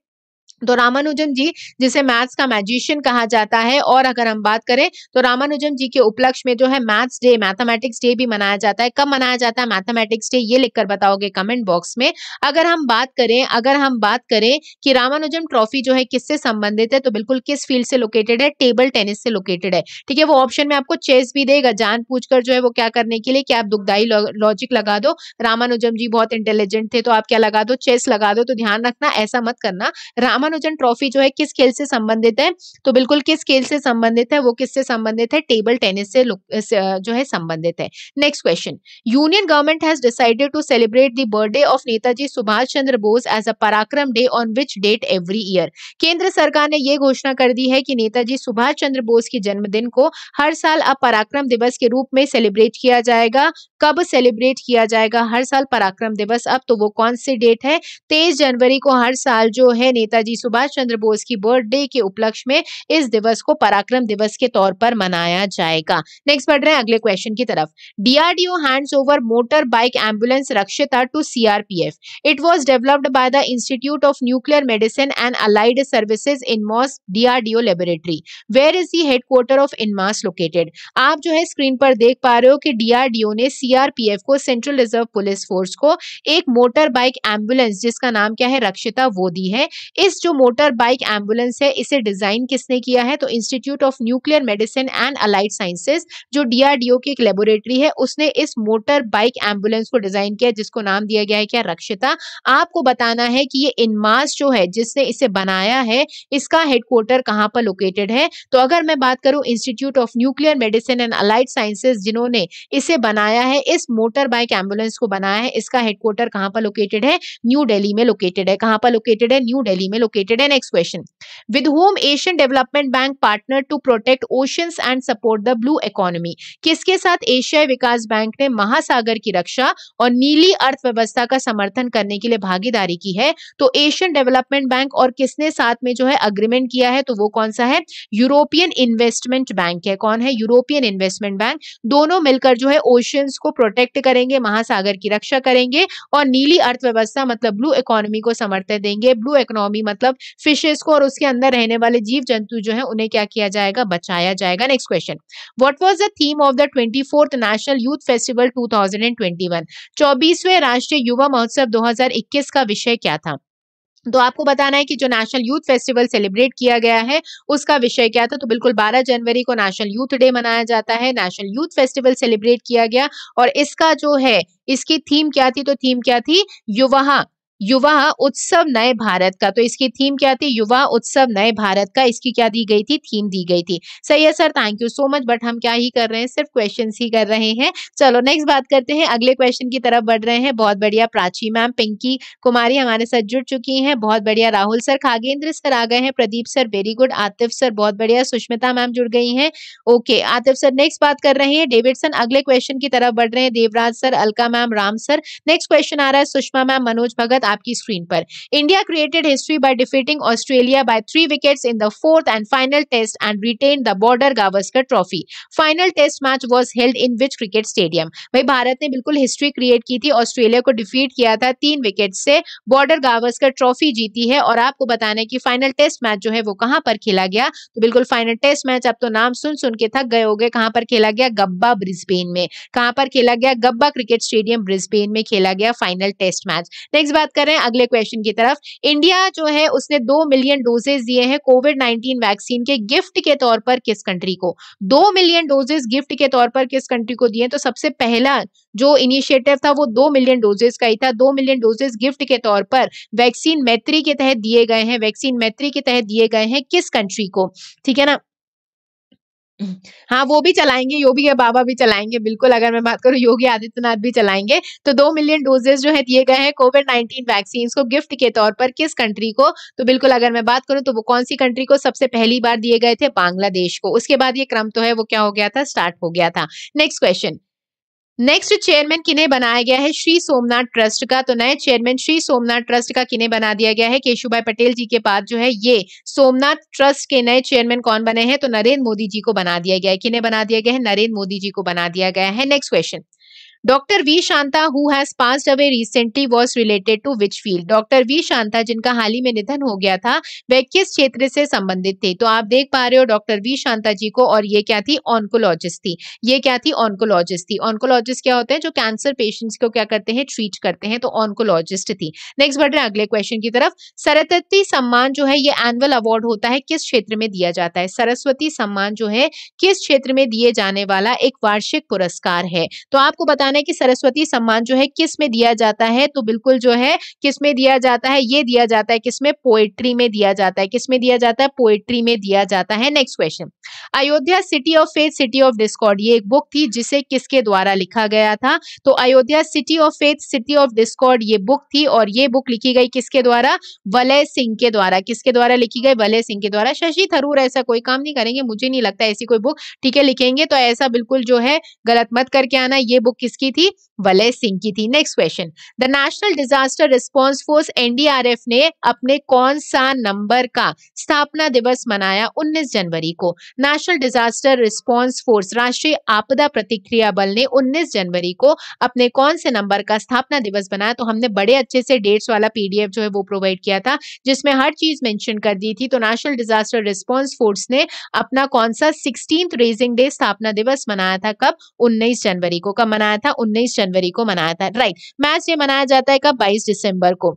तो रामानुजम जी जिसे मैथ्स का मैजिशियन कहा जाता है और अगर हम बात करें तो रामानुजन जी के उपलक्ष्य में जो है मैथ्स डे मैथमेटिक्स डे भी मनाया जाता है कब मनाया जाता है मैथमेटिक्स डे ये लिखकर बताओगे कमेंट बॉक्स में अगर हम बात करें अगर हम बात करें कि रामानुजन ट्रॉफी जो है किससे संबंधित है तो बिल्कुल किस फील्ड से लोकेटेड है टेबल टेनिस से लोकेटेड है ठीक है वो ऑप्शन में आपको चेस भी देगा जान पूछ जो है वो क्या करने के लिए क्या आप दुखदायी लॉजिक लगा दो रामानुजम जी बहुत इंटेलिजेंट थे तो आप क्या लगा दो चेस लगा दो तो ध्यान रखना ऐसा मत करना रामा रामानुजन ट्रॉफी जो है किस खेल से संबंधित है तो बिल्कुल किस खेल से संबंधित है वो किससे संबंधित है टेबल टेनिस से जो है संबंधित है next question union government has decided to celebrate the birthday of Netaji Subhash Chandra Bose as a Parakram day on which date every year केंद्र सरकार ने यह घोषणा कर दी है कि नेताजी सुभाष चंद्र बोस के जन्मदिन को हर साल अब पराक्रम दिवस के रूप में सेलिब्रेट किया जाएगा कब सेलिब्रेट किया जाएगा हर साल पराक्रम दिवस अब तो वो कौन सी डेट है तेईस जनवरी को हर साल जो है नेताजी नेताजी सुभाष चंद्र बोस की बर्थडे के उपलक्ष्य में इस दिवस को पराक्रम दिवस के तौर पर मनाया जाएगा नेक्स्ट बढ़ रहे हैं अगले क्वेश्चन की तरफ DRDO hands over motor bike ambulance Rakshita to CRPF it was developed by the institute of nuclear medicine and allied services INMAS DRDO laboratory where is the headquarter of INMAS located आप जो है screen पर देख पा रहे हो कि DRDO ने सीआरपीएफ को सेंट्रल रिजर्व पुलिस फोर्स को एक मोटर बाइक एम्बुलेंस जिसका नाम क्या है रक्षिता वो दी है इस जो मोटर बाइक एम्बुलेंस है इसे डिजाइन किसने किया है तो institute of nuclear medicine and allied sciences जो डीआरडीओ की एक लेबोरेटरी है उसने इस मोटर बाइक एम्बुलेंस को डिजाइन किया जिसको नाम दिया गया है क्या रक्षिता आपको बताना है कि ये इनमास जो है जिसने इसे बनाया है इसका हेडक्वार्टर कहाँ पर लोकेटेड है तो अगर मैं बात करूं institute of nuclear medicine and allied sciences जिन्होंने इसे बनाया है इस मोटर बाइक एम्बुलेंस को बनाया है इसका हेडक्वार्टर कहाँ पर लोकेटेड है न्यू डेली में लोकेटेड है कहाँ पर लोकेटेड है न्यू डेली में located located. And next question. With whom Asian Development Bank partnered to protect oceans and support the blue economy? किसके साथ एशियाई विकास बैंक ने महासागर की रक्षा और नीली अर्थव्यवस्था का समर्थन करने के लिए भागीदारी की है तो एशियन डेवलपमेंट बैंक और किसने साथ में जो है अग्रीमेंट किया है तो वो कौन सा है यूरोपियन इन्वेस्टमेंट बैंक है कौन है यूरोपियन इन्वेस्टमेंट बैंक दोनों मिलकर जो है ओशियंस को प्रोटेक्ट करेंगे महासागर की रक्षा करेंगे और नीली अर्थव्यवस्था मतलब ब्लू इकोनॉमी को समर्थन देंगे ब्लू इकोनॉमी मतलब मतलब फिशेस को और उसके अंदर रहने वाले जीव जंतु जो है उन्हें क्या किया जाएगा बचाया जाएगा next question what was the theme of the twenty national youth festival 2021 24वें राष्ट्रीय युवा महोत्सव 2021 का विषय क्या था तो आपको बताना है कि जो नेशनल यूथ फेस्टिवल सेलिब्रेट किया गया है उसका विषय क्या था तो बिल्कुल 12 जनवरी को नेशनल यूथ डे मनाया जाता है नेशनल यूथ फेस्टिवल सेलिब्रेट किया गया और इसका जो है इसकी थीम क्या थी तो थीम क्या थी युवा युवा उत्सव नए भारत का तो इसकी थीम क्या थी युवा उत्सव नए भारत का इसकी क्या दी गई थी थीम दी गई थी सही है sir thank you so much but हम क्या ही कर रहे हैं सिर्फ क्वेश्चन ही कर रहे हैं चलो नेक्स्ट बात करते हैं अगले क्वेश्चन की तरफ बढ़ रहे हैं बहुत बढ़िया प्राची मैम पिंकी कुमारी हमारे साथ जुड़ चुकी है बहुत बढ़िया राहुल सर खागेंद्र सर आ गए हैं Pradeep sir very good Atif sir बहुत बढ़िया सुष्मिता मैम जुड़ गई है ओके आतिफ सर नेक्स्ट बात कर रहे हैं डेविडसन अगले क्वेश्चन की तरफ बढ़ रहे हैं Devraj sir Alka ma'am Ram sir next question आ रहा है सुषमा मैम मनोज भगत आपकी स्क्रीन पर India created history by defeating Australia by three wickets in the fourth and final test and retain the Border Gavaskar trophy final test match was held in which cricket stadium भाई भारत ने बिल्कुल history create की थी Australia को defeat किया था तीन wicket से बॉर्डर गावस्कर ट्रॉफी जीती है और आपको बताने की फाइनल टेस्ट मैच जो है वो कहां पर खेला गया तो बिल्कुल फाइनल टेस्ट मैच आप तो नाम सुन सुन के थक गए हो गए कहां पर खेला गया गब्बा ब्रिस्बेन में कहां पर खेला गया गब्बा क्रिकेट स्टेडियम ब्रिस्बेन में खेला गया फाइनल टेस्ट मैच नेक्स्ट बात करें अगले क्वेश्चन की तरफ इंडिया जो है उसने दो मिलियन डोजेस दिए हैं कोविड नाइन्टीन वैक्सीन के गिफ्ट के तौर पर किस कंट्री को दो मिलियन डोजेस गिफ्ट के तौर पर किस कंट्री को दिए तो सबसे पहला जो इनिशिएटिव था वो दो मिलियन डोजेस का ही था दो मिलियन डोजेस गिफ्ट के तौर पर वैक्सीन मैत्री के तहत दिए गए हैं वैक्सीन मैत्री के तहत दिए गए हैं किस कंट्री को ठीक है ना हाँ वो भी चलाएंगे योगी के बाबा भी चलाएंगे बिल्कुल अगर मैं बात करूँ योगी आदित्यनाथ भी चलाएंगे तो दो मिलियन डोजेस जो है दिए गए हैं कोविड नाइन्टीन वैक्सीन को गिफ्ट के तौर पर किस कंट्री को तो बिल्कुल अगर मैं बात करूँ तो वो कौन सी कंट्री को सबसे पहली बार दिए गए थे बांग्लादेश को उसके बाद ये क्रम तो है वो क्या हो गया था स्टार्ट हो गया था नेक्स्ट क्वेश्चन नेक्स्ट चेयरमैन किन्हें बनाया गया है श्री सोमनाथ ट्रस्ट का तो नए चेयरमैन श्री सोमनाथ ट्रस्ट का किन्हें बना दिया गया है केशुभाई पटेल जी के बाद जो है ये सोमनाथ ट्रस्ट के नए चेयरमैन कौन बने हैं तो नरेंद्र मोदी जी को बना दिया गया है किन्हें बना दिया गया है नरेंद्र मोदी जी को बना दिया गया है next question doctor V Shanta who has pass away recently was related to which field doctor V Shanta जिनका हाल ही में निधन हो गया था वह किस क्षेत्र से संबंधित थे तो आप देख पा रहे हो डॉक्टर वी शांता जी को और ये क्या थी ऑनकोलॉजिस्ट थी ये क्या थी ऑनकोलॉजिस्ट थी ऑनकोलॉजिस्ट क्या होते हैं जो कैंसर पेशेंट्स को क्या करते हैं ट्रीट करते हैं तो ऑनकोलॉजिस्ट थी नेक्स्ट बढ़ रहे अगले क्वेश्चन की तरफ सरस्वती सम्मान जो है ये एनुअल अवार्ड होता है किस क्षेत्र में दिया जाता है सरस्वती सम्मान जो है किस क्षेत्र में दिए जाने वाला एक वार्षिक पुरस्कार है तो आपको बताने है कि सरस्वती सम्मान जो है किस में दिया जाता है तो बिल्कुल जो है किस में दिया जाता है ये दिया जाता है किसमें पोएट्री में दिया जाता है किस में दिया जाता है पोएट्री में दिया जाता है next question Ayodhya city of faith city of discord ये एक बुक थी जिसे किसके द्वारा लिखा गया था तो Ayodhya city of faith city of discord ये बुक थी और ये बुक लिखी गई किसके द्वारा वलय सिंह के द्वारा किसके द्वारा लिखी गई वलय सिंह के द्वारा शशि थरूर ऐसा कोई काम नहीं करेंगे मुझे नहीं लगता ऐसी कोई बुक ठीक है लिखेंगे तो ऐसा बिल्कुल जो है गलत मत करके आना ये बुक किसके की थी वलय सिंह की थी next question the National Disaster Response Force NDRF ने अपने कौन सा नंबर का स्थापना दिवस मनाया 19 जनवरी को नेशनल डिजास्टर रिस्पॉन्स फोर्स राष्ट्रीय आपदा प्रतिक्रिया बल ने 19 जनवरी को अपने कौन से नंबर का स्थापना दिवस बनाया तो हमने बड़े अच्छे से डेट्स वाला पीडीएफ जो है वो प्रोवाइड किया था जिसमें हर चीज मेंशन कर दी थी तो नेशनल डिजास्टर रिस्पॉन्स फोर्स ने अपना कौन सा सिक्सटींथ रेजिंग डे स्थापना दिवस मनाया था कब उन्नीस जनवरी को कब मनाया था उन्नीस जनवरी को मनाया था राइट मैच डे मनाया जाता है कब बाईस दिसंबर को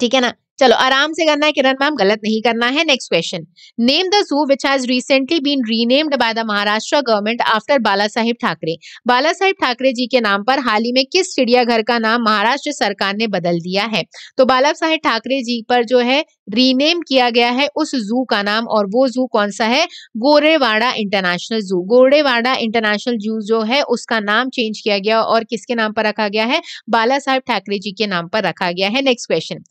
ठीक है ना चलो आराम से करना है किरण मैम गलत नहीं करना है next question name the zoo which has recently been renamed by the Maharashtra government after Balasaheb Thackeray Balasaheb Thackeray ji के नाम पर हाल ही में किस चिड़ियाघर का नाम महाराष्ट्र सरकार ने बदल दिया है तो बाला साहेब ठाकरे जी पर जो है रीनेम किया गया है उस जू का नाम और वो जू कौन सा है गोरेवाड़ा इंटरनेशनल जू गोरेवाड़ा इंटरनेशनल जू जो है उसका नाम चेंज किया गया और किसके नाम पर रखा गया है बाला साहेब ठाकरे जी के नाम पर रखा गया है next question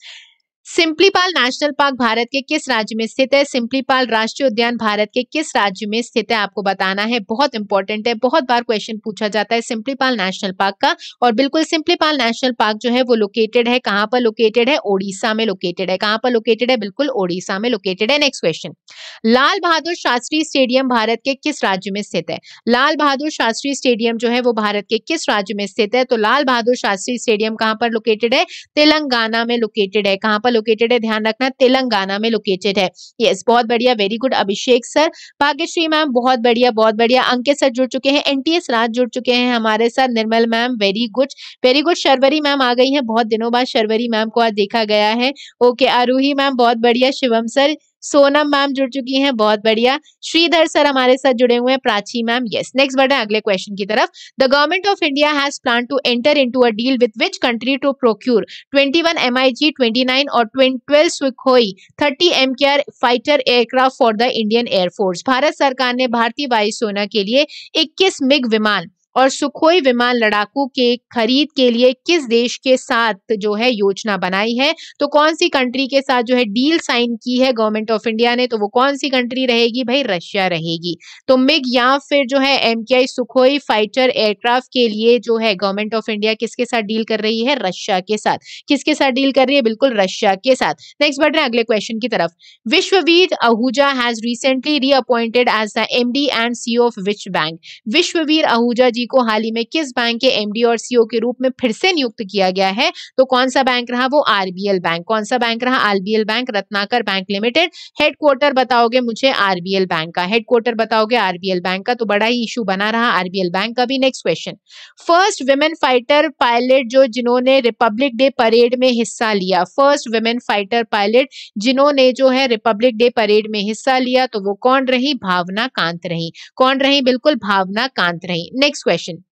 Similipal national park Bharat के किस राज्य में स्थित है सिंपलीपाल राष्ट्रीय उद्यान भारत के किस राज्य में स्थित है आपको बताना है बहुत इंपॉर्टेंट है बहुत बार क्वेश्चन पूछा जाता है सिंपलीपाल नेशनल पार्क का और बिल्कुल सिंपलीपाल नेशनल पार्क जो है वो लोकेटेड है कहाँ पर लोकेटेड है ओडिशा में लोकेटेड है कहाँ पर लोकेटेड है बिल्कुल ओडिशा में लोकेटेड है next question Lal Bahadur Shastri stadium Bharat के किस राज्य में स्थित है लाल बहादुर शास्त्री स्टेडियम जो है वो भारत के किस राज्य में स्थित है तो लाल बहादुर शास्त्री स्टेडियम कहाँ पर लोकेटेड है तेलंगाना में लोकेटेड है कहाँ पर लोकेटेड है ध्यान रखना तेलंगाना में लोकेटेड है यस बहुत बढ़िया very good Abhishek sir Bhagyashree ma'am बहुत बढ़िया बहुत बढ़िया अंकित सर जुड़ चुके हैं एनटीएस राज जुड़ चुके हैं हमारे साथ Nirmal ma'am very good very good Sharvari ma'am आ गई है बहुत दिनों बाद शर्वरी मैम को आज देखा गया है ओके आरूही मैम बहुत बढ़िया शिवम सर सोनम मैम जुड़ चुकी हैं बहुत बढ़िया श्रीधर सर हमारे साथ जुड़े हुए हैं प्राची मैम यस नेक्स्ट बढ़े अगले क्वेश्चन की तरफ the government of India has plan to enter in a deal with which country to procure twenty one M I G twenty nine और twelve Sukhoi thirty M K R fighter aircraft for the Indian air force Bharat सरकार ने भारतीय वायुसेना के लिए इक्कीस MiG विमान और सुखोई विमान लड़ाकू के खरीद के लिए किस देश के साथ जो है योजना बनाई है तो कौन सी कंट्री के साथ जो है डील साइन की है गवर्नमेंट ऑफ इंडिया ने तो वो कौन सी कंट्री रहेगी भाई रशिया रहेगी तो मिग या फिर जो है एम सुखोई फाइटर एयरक्राफ्ट के लिए जो है गवर्नमेंट ऑफ इंडिया किसके साथ डील कर रही है रशिया के साथ किसके साथ डील कर रही है बिल्कुल रशिया के साथ नेक्स्ट बढ़ रहे हैं अगले क्वेश्चन की तरफ Vishwavir Ahuja has recently reappointed as the MD and C of विश्व बैंक विश्ववीर आहूजा जी जी को हाल ही में किस बैंक के एमडी और सीओ e के रूप में फिर से नियुक्त किया गया है तो कौन सा बैंक रहा वो आरबीएल बैंक कौन सा बैंक रहा RBL bank Ratnakar bank limited headquarter बताओगे मुझे आरबीएल बैंक का हेडक्वार्टर बताओगे आरबीएल बैंक का तो बड़ा ही इशू बना रहा आरबीएल बैंक का भी next question first women fighter pilot जो जिन्होंने रिपब्लिक डे परेड में हिस्सा लिया फर्स्ट वुमेन फाइटर पायलट जिन्होंने जो है रिपब्लिक डे परेड में हिस्सा लिया तो वो कौन रही भावना कांत रही कौन रही बिल्कुल भावना कांत रही नेक्स्ट क्वेश्चन सेशन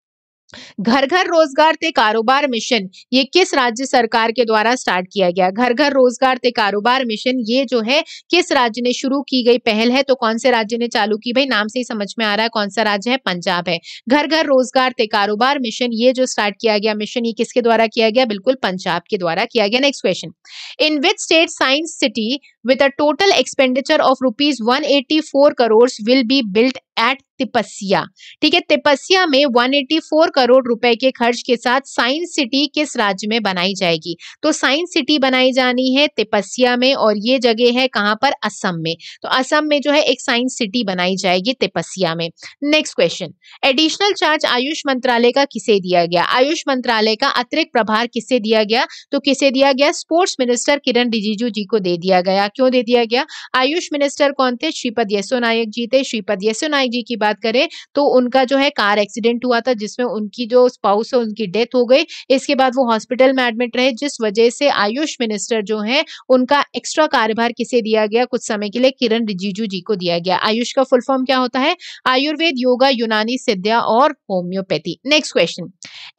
घर घर रोजगार ते कारोबार मिशन ये किस राज्य सरकार के द्वारा स्टार्ट किया गया घर घर रोजगार ते कारोबार मिशन ये जो है किस राज्य ने शुरू की गई पहल है तो कौन से राज्य ने चालू की भाई नाम से ही समझ में आ रहा है कौन सा राज्य है पंजाब है घर घर रोजगार ते कारोबार मिशन ये जो स्टार्ट किया गया मिशन ये किसके द्वारा किया गया बिल्कुल पंजाब के द्वारा किया गया next question in which state science city with expenditure of rupees one eighty four crore will be built at Tipsiya ठीक है तिपसिया में 184 करोड़ रुपए के खर्च के साथ साइंस सिटी किस राज्य में बनाई जाएगी तो साइंस सिटी बनाई जानी है तिपसिया में और ये जगह है कहां पर असम में तो असम में जो है एक साइंस सिटी बनाई जाएगी तिपस्या में next question additional charge Ayush मंत्रालय का किसे दिया गया आयुष मंत्रालय का अतिरिक्त प्रभार किसे दिया गया तो किसे दिया गया स्पोर्ट्स मिनिस्टर किरण रिजिजू जी को दे दिया गया क्यों दे दिया गया आयुष मिनिस्टर कौन थे श्रीपद यसो नायक जी थे श्रीपद यसो नायक नायक जी की बात करें तो उनका जो है कार एक्सीडेंट हुआ था जिसमें उनकी जो स्पाउस है उनकी डेथ हो गई इसके बाद वो हॉस्पिटल में एडमिट रहे जिस वजह से आयुष मिनिस्टर जो है उनका एक्स्ट्रा कार्यभार किसे दिया गया कुछ समय के लिए किरण रिजिजू जी को दिया गया आयुष का फुल फॉर्म क्या होता है आयुर्वेद योगा यूनानी सिद्धिया और homoeopathy next question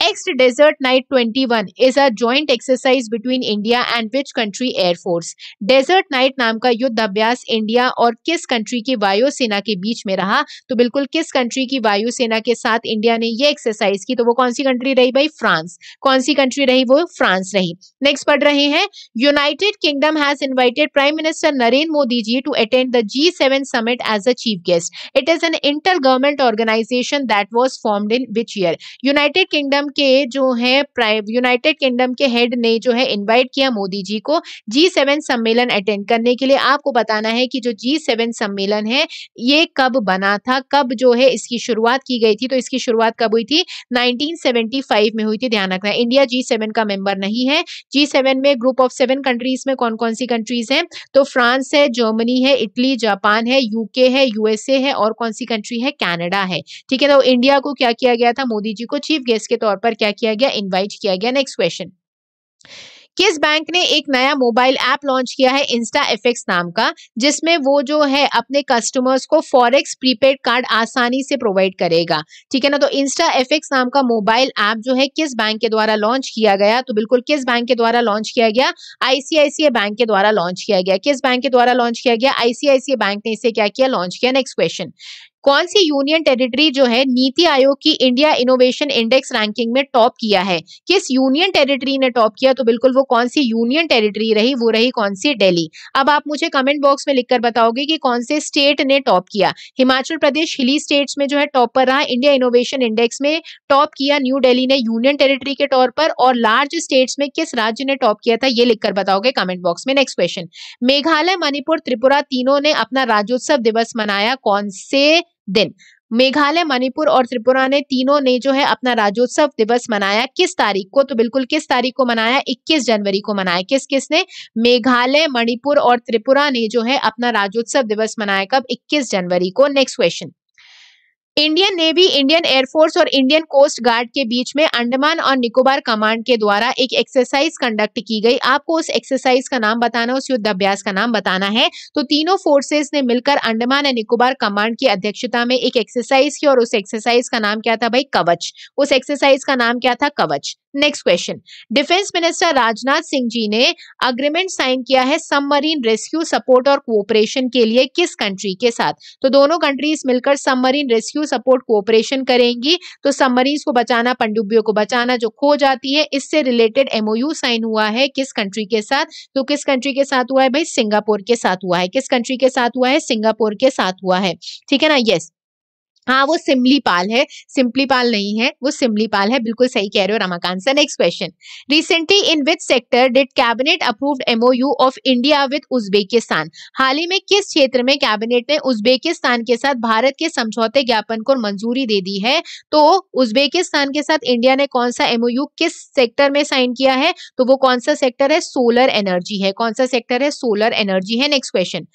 ex desert knight twenty one is a joint exercise between India and which country air force desert knight नाम का युद्ध अभ्यास इंडिया और किस कंट्री की वायुसेना के बीच में रहा तो बिल्कुल किस कंट्री की वायुसेना के साथ इंडिया ने यह एक्सरसाइज की तो वो कौन सी कंट्री रही भाई फ्रांस कौन सी कंट्री रही वो फ्रांस रही नेक्स्ट पढ़ रहे हैं United Kingdom has invited prime minister Narendra Modi ji to attend the G seven summit as a chief guest it is an inter government organization that was formed in which year United Kingdom के जो है United Kingdom के head ने जो है invite किया मोदी जी को जी seven सम्मेलन अटेंड करने के लिए आपको बताना है कि जो जी सेवन सम्मेलन है ये कब बना था कब जो है इसकी शुरुआत की गई थी तो इसकी शुरुआत कब हुई थी 1975 में हुई थी ध्यान रखना इंडिया जी सेवन का मेंबर नहीं है जी सेवन में ग्रुप ऑफ सेवन कंट्रीज में कौन कौन सी कंट्रीज हैं तो फ्रांस है जर्मनी है इटली जापान है यूके है यूएसए है और कौन सी कंट्री है कैनेडा है ठीक है तो इंडिया को क्या किया गया था मोदी जी को चीफ गेस्ट के तौर पर क्या किया गया इन्वाइट किया गया नेक्स्ट क्वेश्चन किस बैंक ने एक नया मोबाइल ऐप लॉन्च किया है इंस्टा एफेक्स नाम का जिसमें वो जो है अपने कस्टमर्स को फॉरेक्स प्रीपेड कार्ड आसानी से प्रोवाइड करेगा ठीक है ना तो इंस्टा एफेक्स नाम का मोबाइल ऐप जो है किस बैंक के द्वारा लॉन्च किया गया तो बिल्कुल किस बैंक के द्वारा लॉन्च किया गया आईसीआईसीआई बैंक के द्वारा लॉन्च किया गया किस बैंक के द्वारा लॉन्च किया गया आईसीआईसीआई बैंक ने इसे क्या किया लॉन्च किया नेक्स्ट क्वेश्चन कौन सी यूनियन टेरिटरी जो है नीति आयोग की इंडिया इनोवेशन इंडेक्स रैंकिंग में टॉप किया है किस यूनियन टेरिटरी ने टॉप किया तो बिल्कुल वो कौन सी यूनियन टेरिटरी रही वो रही कौन सी दिल्ली अब आप मुझे कमेंट बॉक्स में लिखकर बताओगे कि कौन से स्टेट ने टॉप किया हिमाचल प्रदेश हिली स्टेट्स में जो है टॉप पर रहा इंडिया इनोवेशन इंडेक्स में टॉप किया न्यू डेली ने यूनियन टेरिटरी के तौर पर और लार्ज स्टेट्स में किस राज्य ने टॉप किया था ये लिखकर बताओगे कमेंट बॉक्स में नेक्स्ट क्वेश्चन मेघालय मणिपुर त्रिपुरा तीनों ने अपना राज्योत्सव दिवस मनाया कौन से दिन मेघालय मणिपुर और त्रिपुरा ने तीनों ने जो है अपना राज्योत्सव दिवस मनाया किस तारीख को तो बिल्कुल किस तारीख को मनाया 21 जनवरी को मनाया किस किस ने मेघालय मणिपुर और त्रिपुरा ने जो है अपना राज्योत्सव दिवस मनाया कब 21 जनवरी को next question Indian navy Indian air force और इंडियन कोस्ट गार्ड के बीच में अंडमान और निकोबार कमांड के द्वारा एक एक्सरसाइज कंडक्ट की गई आपको उस एक्सरसाइज का नाम बताना उस उस युद्धाभ्यास का नाम बताना है तो तीनों फोर्सेस ने मिलकर अंडमान एंड निकोबार कमांड की अध्यक्षता में एक एक्सरसाइज की और उस एक्सरसाइज का नाम क्या था भाई कवच उस एक्सरसाइज का नाम क्या था Kavach next question defence minister Rajnath Singh ji ने अग्रीमेंट साइन किया है सबमरीन रेस्क्यू सपोर्ट और कोऑपरेशन के लिए किस कंट्री के साथ तो दोनों कंट्रीज मिलकर सबमरीन रेस्क्यू सपोर्ट कोऑपरेशन करेंगी तो सबमरीन को बचाना पंडुबियों को बचाना जो खो जाती है इससे रिलेटेड एमओयू साइन हुआ है किस कंट्री के साथ तो किस कंट्री के साथ हुआ है भाई सिंगापुर के साथ हुआ है किस कंट्री के साथ हुआ है सिंगापुर के साथ हुआ है ठीक है ना यस हाँ वो सिमली पाल है सिंपली पाल नहीं है वो सिमली पाल है बिल्कुल सही कह रहे हो Ramakant sir next question recently in which sector did cabinet approved MOU of India with Uzbekistan हाल ही में किस क्षेत्र में कैबिनेट ने उज्बेकिस्तान के साथ भारत के समझौते ज्ञापन को मंजूरी दे दी है तो उज्बेकिस्तान के साथ इंडिया ने कौन सा एमओयू किस सेक्टर में साइन किया है तो वो कौन सा सेक्टर है सोलर एनर्जी है कौन सा सेक्टर है सोलर एनर्जी है next question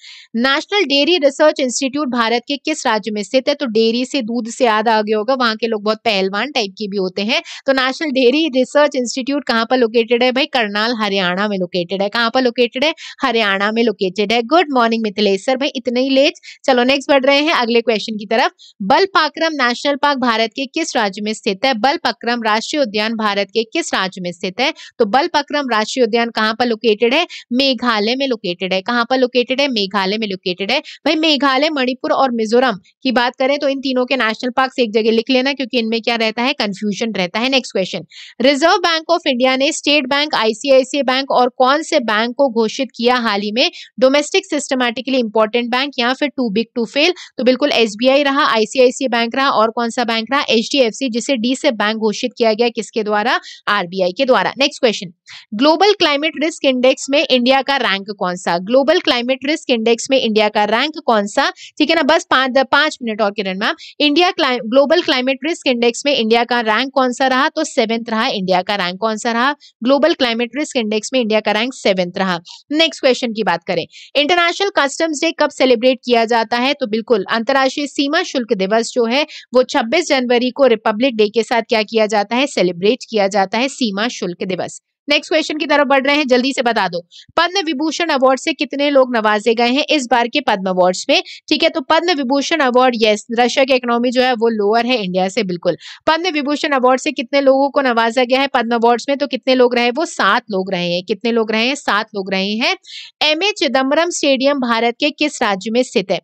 National Dairy Research Institute Bharat के किस राज्य में स्थित है तो डेयरी डेयरी से दूध से याद आ गया होगा वहां के लोग बहुत पहलवान टाइप के भी होते हैं तो नेशनल डेयरी रिसर्च इंस्टीट्यूट कहाँ पर लोकेटेड है भाई करनाल हरियाणा में लोकेटेड है कहाँ पर लोकेटेड है हरियाणा में लोकेटेड है गुड मॉर्निंग मिथिलेश सर भाई इतने ही लेट चलो नेक्स्ट बढ़ रहे हैं अगले क्वेश्चन की तरफ बलपाक्रम नेशनल पार्क भारत के किस राज्य में स्थित है बलपाक्रम राष्ट्रीय उद्यान भारत के किस राज्य में स्थित है तो बलपाक्रम राष्ट्रीय उद्यान कहाँ पर लोकेटेड है मेघालय में लोकेटेड है कहाँ पर लोकेटेड है मेघालय में लोकेटेड है भाई मेघालय मणिपुर और मिजोरम की बात करें तो इन तीनों के नेशनल पार्क एक जगह लिख लेना क्योंकि इनमें क्या रहता है कंफ्यूजन रहता है next question Reserve Bank of India ने स्टेट बैंक आईसीआईसी बैंक और कौन से बैंक को घोषित किया हाल ही में डोमेस्टिक सिस्टमैटिकली इंपॉर्टेंट बैंक या फिर टू बिग टू फेल तो बिल्कुल एस रहा आईसीआईसी बैंक रहा और कौन सा बैंक रहा एच जिसे डी से बैंक घोषित किया गया किसके द्वारा आरबीआई के द्वारा next question global climate risk index में इंडिया का रैंक कौन सा ग्लोबल क्लाइमेट रिस्क इंडेक्स में इंडिया का रैंक कौन सा ठीक है ना बस पांच पांच मिनट और Kiran ma'am India global climate risk index में इंडिया का रैंक कौन सा रहा तो सेवेंथ रहा इंडिया का रैंक कौन सा रहा ग्लोबल क्लाइमेट रिस्क इंडेक्स में इंडिया का रैंक सेवेंथ रहा नेक्स्ट क्वेश्चन की बात करें इंटरनेशनल कस्टम्स डे कब सेलिब्रेट किया जाता है तो बिल्कुल अंतर्राष्ट्रीय सीमा शुल्क दिवस जो है वो छब्बीस जनवरी को रिपब्लिक डे के साथ क्या किया जाता है सेलिब्रेट किया जाता है सीमा शुल्क दिवस नेक्स्ट क्वेश्चन की तरफ बढ़ रहे हैं जल्दी से बता दो पद्म विभूषण अवार्ड से कितने लोग नवाजे गए हैं इस बार के पद्म अवार्ड्स में ठीक है तो Padma Vibhushan award yes Russia की इकोनॉमी जो है वो लोअर है इंडिया से बिल्कुल पद्म विभूषण अवार्ड से कितने लोगों को नवाजा गया है पद्म अवार्ड में तो कितने लोग रहे वो सात लोग रहे हैं कितने लोग रहे हैं सात लोग रहे हैं M A Chidambaram stadium Bharat के किस राज्य में स्थित है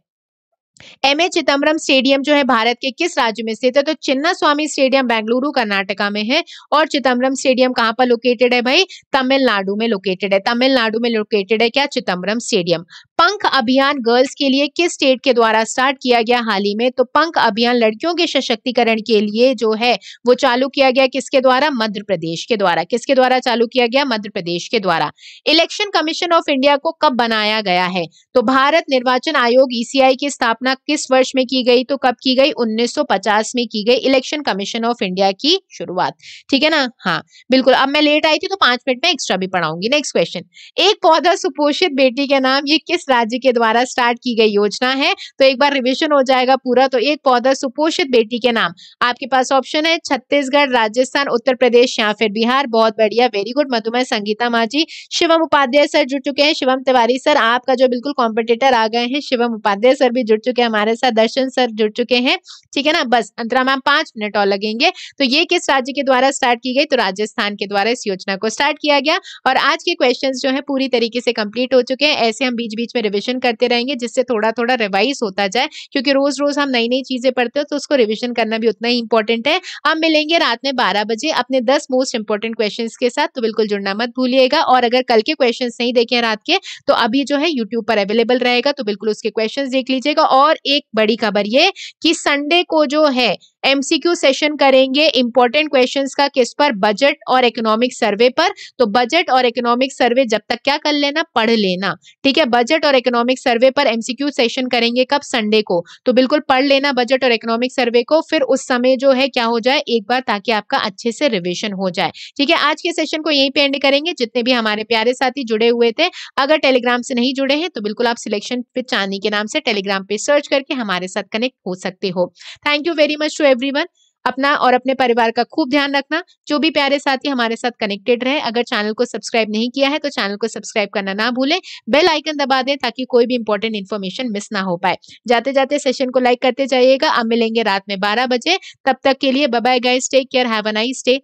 एम ए चिदम्बरम स्टेडियम जो है भारत के किस राज्य में स्थित है तो चिन्ना स्वामी स्टेडियम बेंगलुरु कर्नाटका में है और चिदम्बरम स्टेडियम कहाँ पर लोकेटेड है भाई तमिलनाडु में लोकेटेड है तमिलनाडु में लोकेटेड है क्या चिदम्बरम स्टेडियम पंख अभियान गर्ल्स के लिए किस स्टेट के द्वारा स्टार्ट किया गया हाल ही में तो पंख अभियान लड़कियों के सशक्तिकरण के लिए जो है वो चालू किया गया किसके द्वारा मध्य प्रदेश के द्वारा किसके द्वारा चालू किया गया मध्य प्रदेश के द्वारा इलेक्शन कमीशन ऑफ इंडिया को कब बनाया गया है तो भारत निर्वाचन आयोग ईसीआई e की स्थापना स्थापना किस वर्ष में की गई तो कब की गई 1950 में की गई इलेक्शन कमीशन ऑफ इंडिया की शुरुआत ठीक है ना हाँ बिल्कुल अब मैं लेट आई थी तो पांच मिनट में एक्स्ट्रा भी पढ़ाऊंगी नेक्स्ट क्वेश्चन एक पौधा सुपोषित बेटी के नाम ये किस राज्य के द्वारा स्टार्ट की गई योजना है तो एक बार रिविजन हो जाएगा पूरा तो एक पौधा सुपोषित बेटी के नाम आपके पास ऑप्शन है छत्तीसगढ़ राजस्थान उत्तर प्रदेश या फिर बिहार बहुत बढ़िया वेरी गुड मधुमय संगीता माझी शिवम उपाध्याय सर जुड़ चुके हैं शिवम तिवारी सर आपका जो बिल्कुल कॉम्पिटेटर आ गए हैं शिवम उपाध्याय सर भी जुड़ चुके चुके हैं हमारे साथ दर्शन सर जुड़ चुके हैं ठीक है ना बस अंतरा मैम पांच मिनट और लगेंगे तो ये किस राज्य के द्वारा स्टार्ट की गई तो राजस्थान के द्वारा इस योजना को स्टार्ट किया गया और आज के क्वेश्चन जो है पूरी तरीके से कंप्लीट हो चुके हैं ऐसे हम बीच बीच में रिविजन करते रहेंगे जिससे थोड़ा थोड़ा रिवाइज होता जाए क्योंकि रोज रोज हम नई नई चीजें पढ़ते हो तो उसको रिविजन करना भी उतना ही इंपॉर्टेंट है हम मिलेंगे रात में बारह बजे अपने दस मोस्ट इंपॉर्टेंट क्वेश्चन के साथ तो बिल्कुल जुड़ना मत भूलिएगा और अगर कल के क्वेश्चन नहीं देखे रात के तो अभी जो है यूट्यूब पर अवेलेबल रहेगा तो बिल्कुल उसके क्वेश्चन देख लीजिएगा और और एक बड़ी खबर ये कि संडे को जो है एमसीक्यू सेशन करेंगे इंपॉर्टेंट क्वेश्चंस का किस पर बजट और इकोनॉमिक सर्वे पर तो बजट और इकोनॉमिक सर्वे जब तक क्या कर लेना पढ़ लेना ठीक है बजट और इकोनॉमिक सर्वे पर एमसीक्यू सेशन करेंगे कब संडे को तो बिल्कुल पढ़ लेना बजट और इकोनॉमिक सर्वे को फिर उस समय जो है क्या हो जाए एक बार ताकि आपका अच्छे से रिविजन हो जाए ठीक है आज के सेशन को यहीं पे एंड करेंगे जितने भी हमारे प्यारे साथी जुड़े हुए थे अगर टेलीग्राम से नहीं जुड़े हैं तो बिल्कुल आप सिलेक्शन पे चांदी के नाम से टेलीग्राम पे सर्च करके हमारे साथ कनेक्ट हो सकते हो thank you very much to everyone अपना और अपने परिवार का खूब ध्यान रखना जो भी प्यारे साथी हमारे साथ कनेक्टेड रहे अगर चैनल को सब्सक्राइब नहीं किया है तो चैनल को सब्सक्राइब करना ना भूलें बेल आइकन दबा दें ताकि कोई भी इंपॉर्टेंट इन्फॉर्मेशन मिस ना हो पाए जाते जाते सेशन को लाइक करते जाइएगा अब मिलेंगे रात में बारह बजे तब तक के लिए bye bye guys take care have a nice day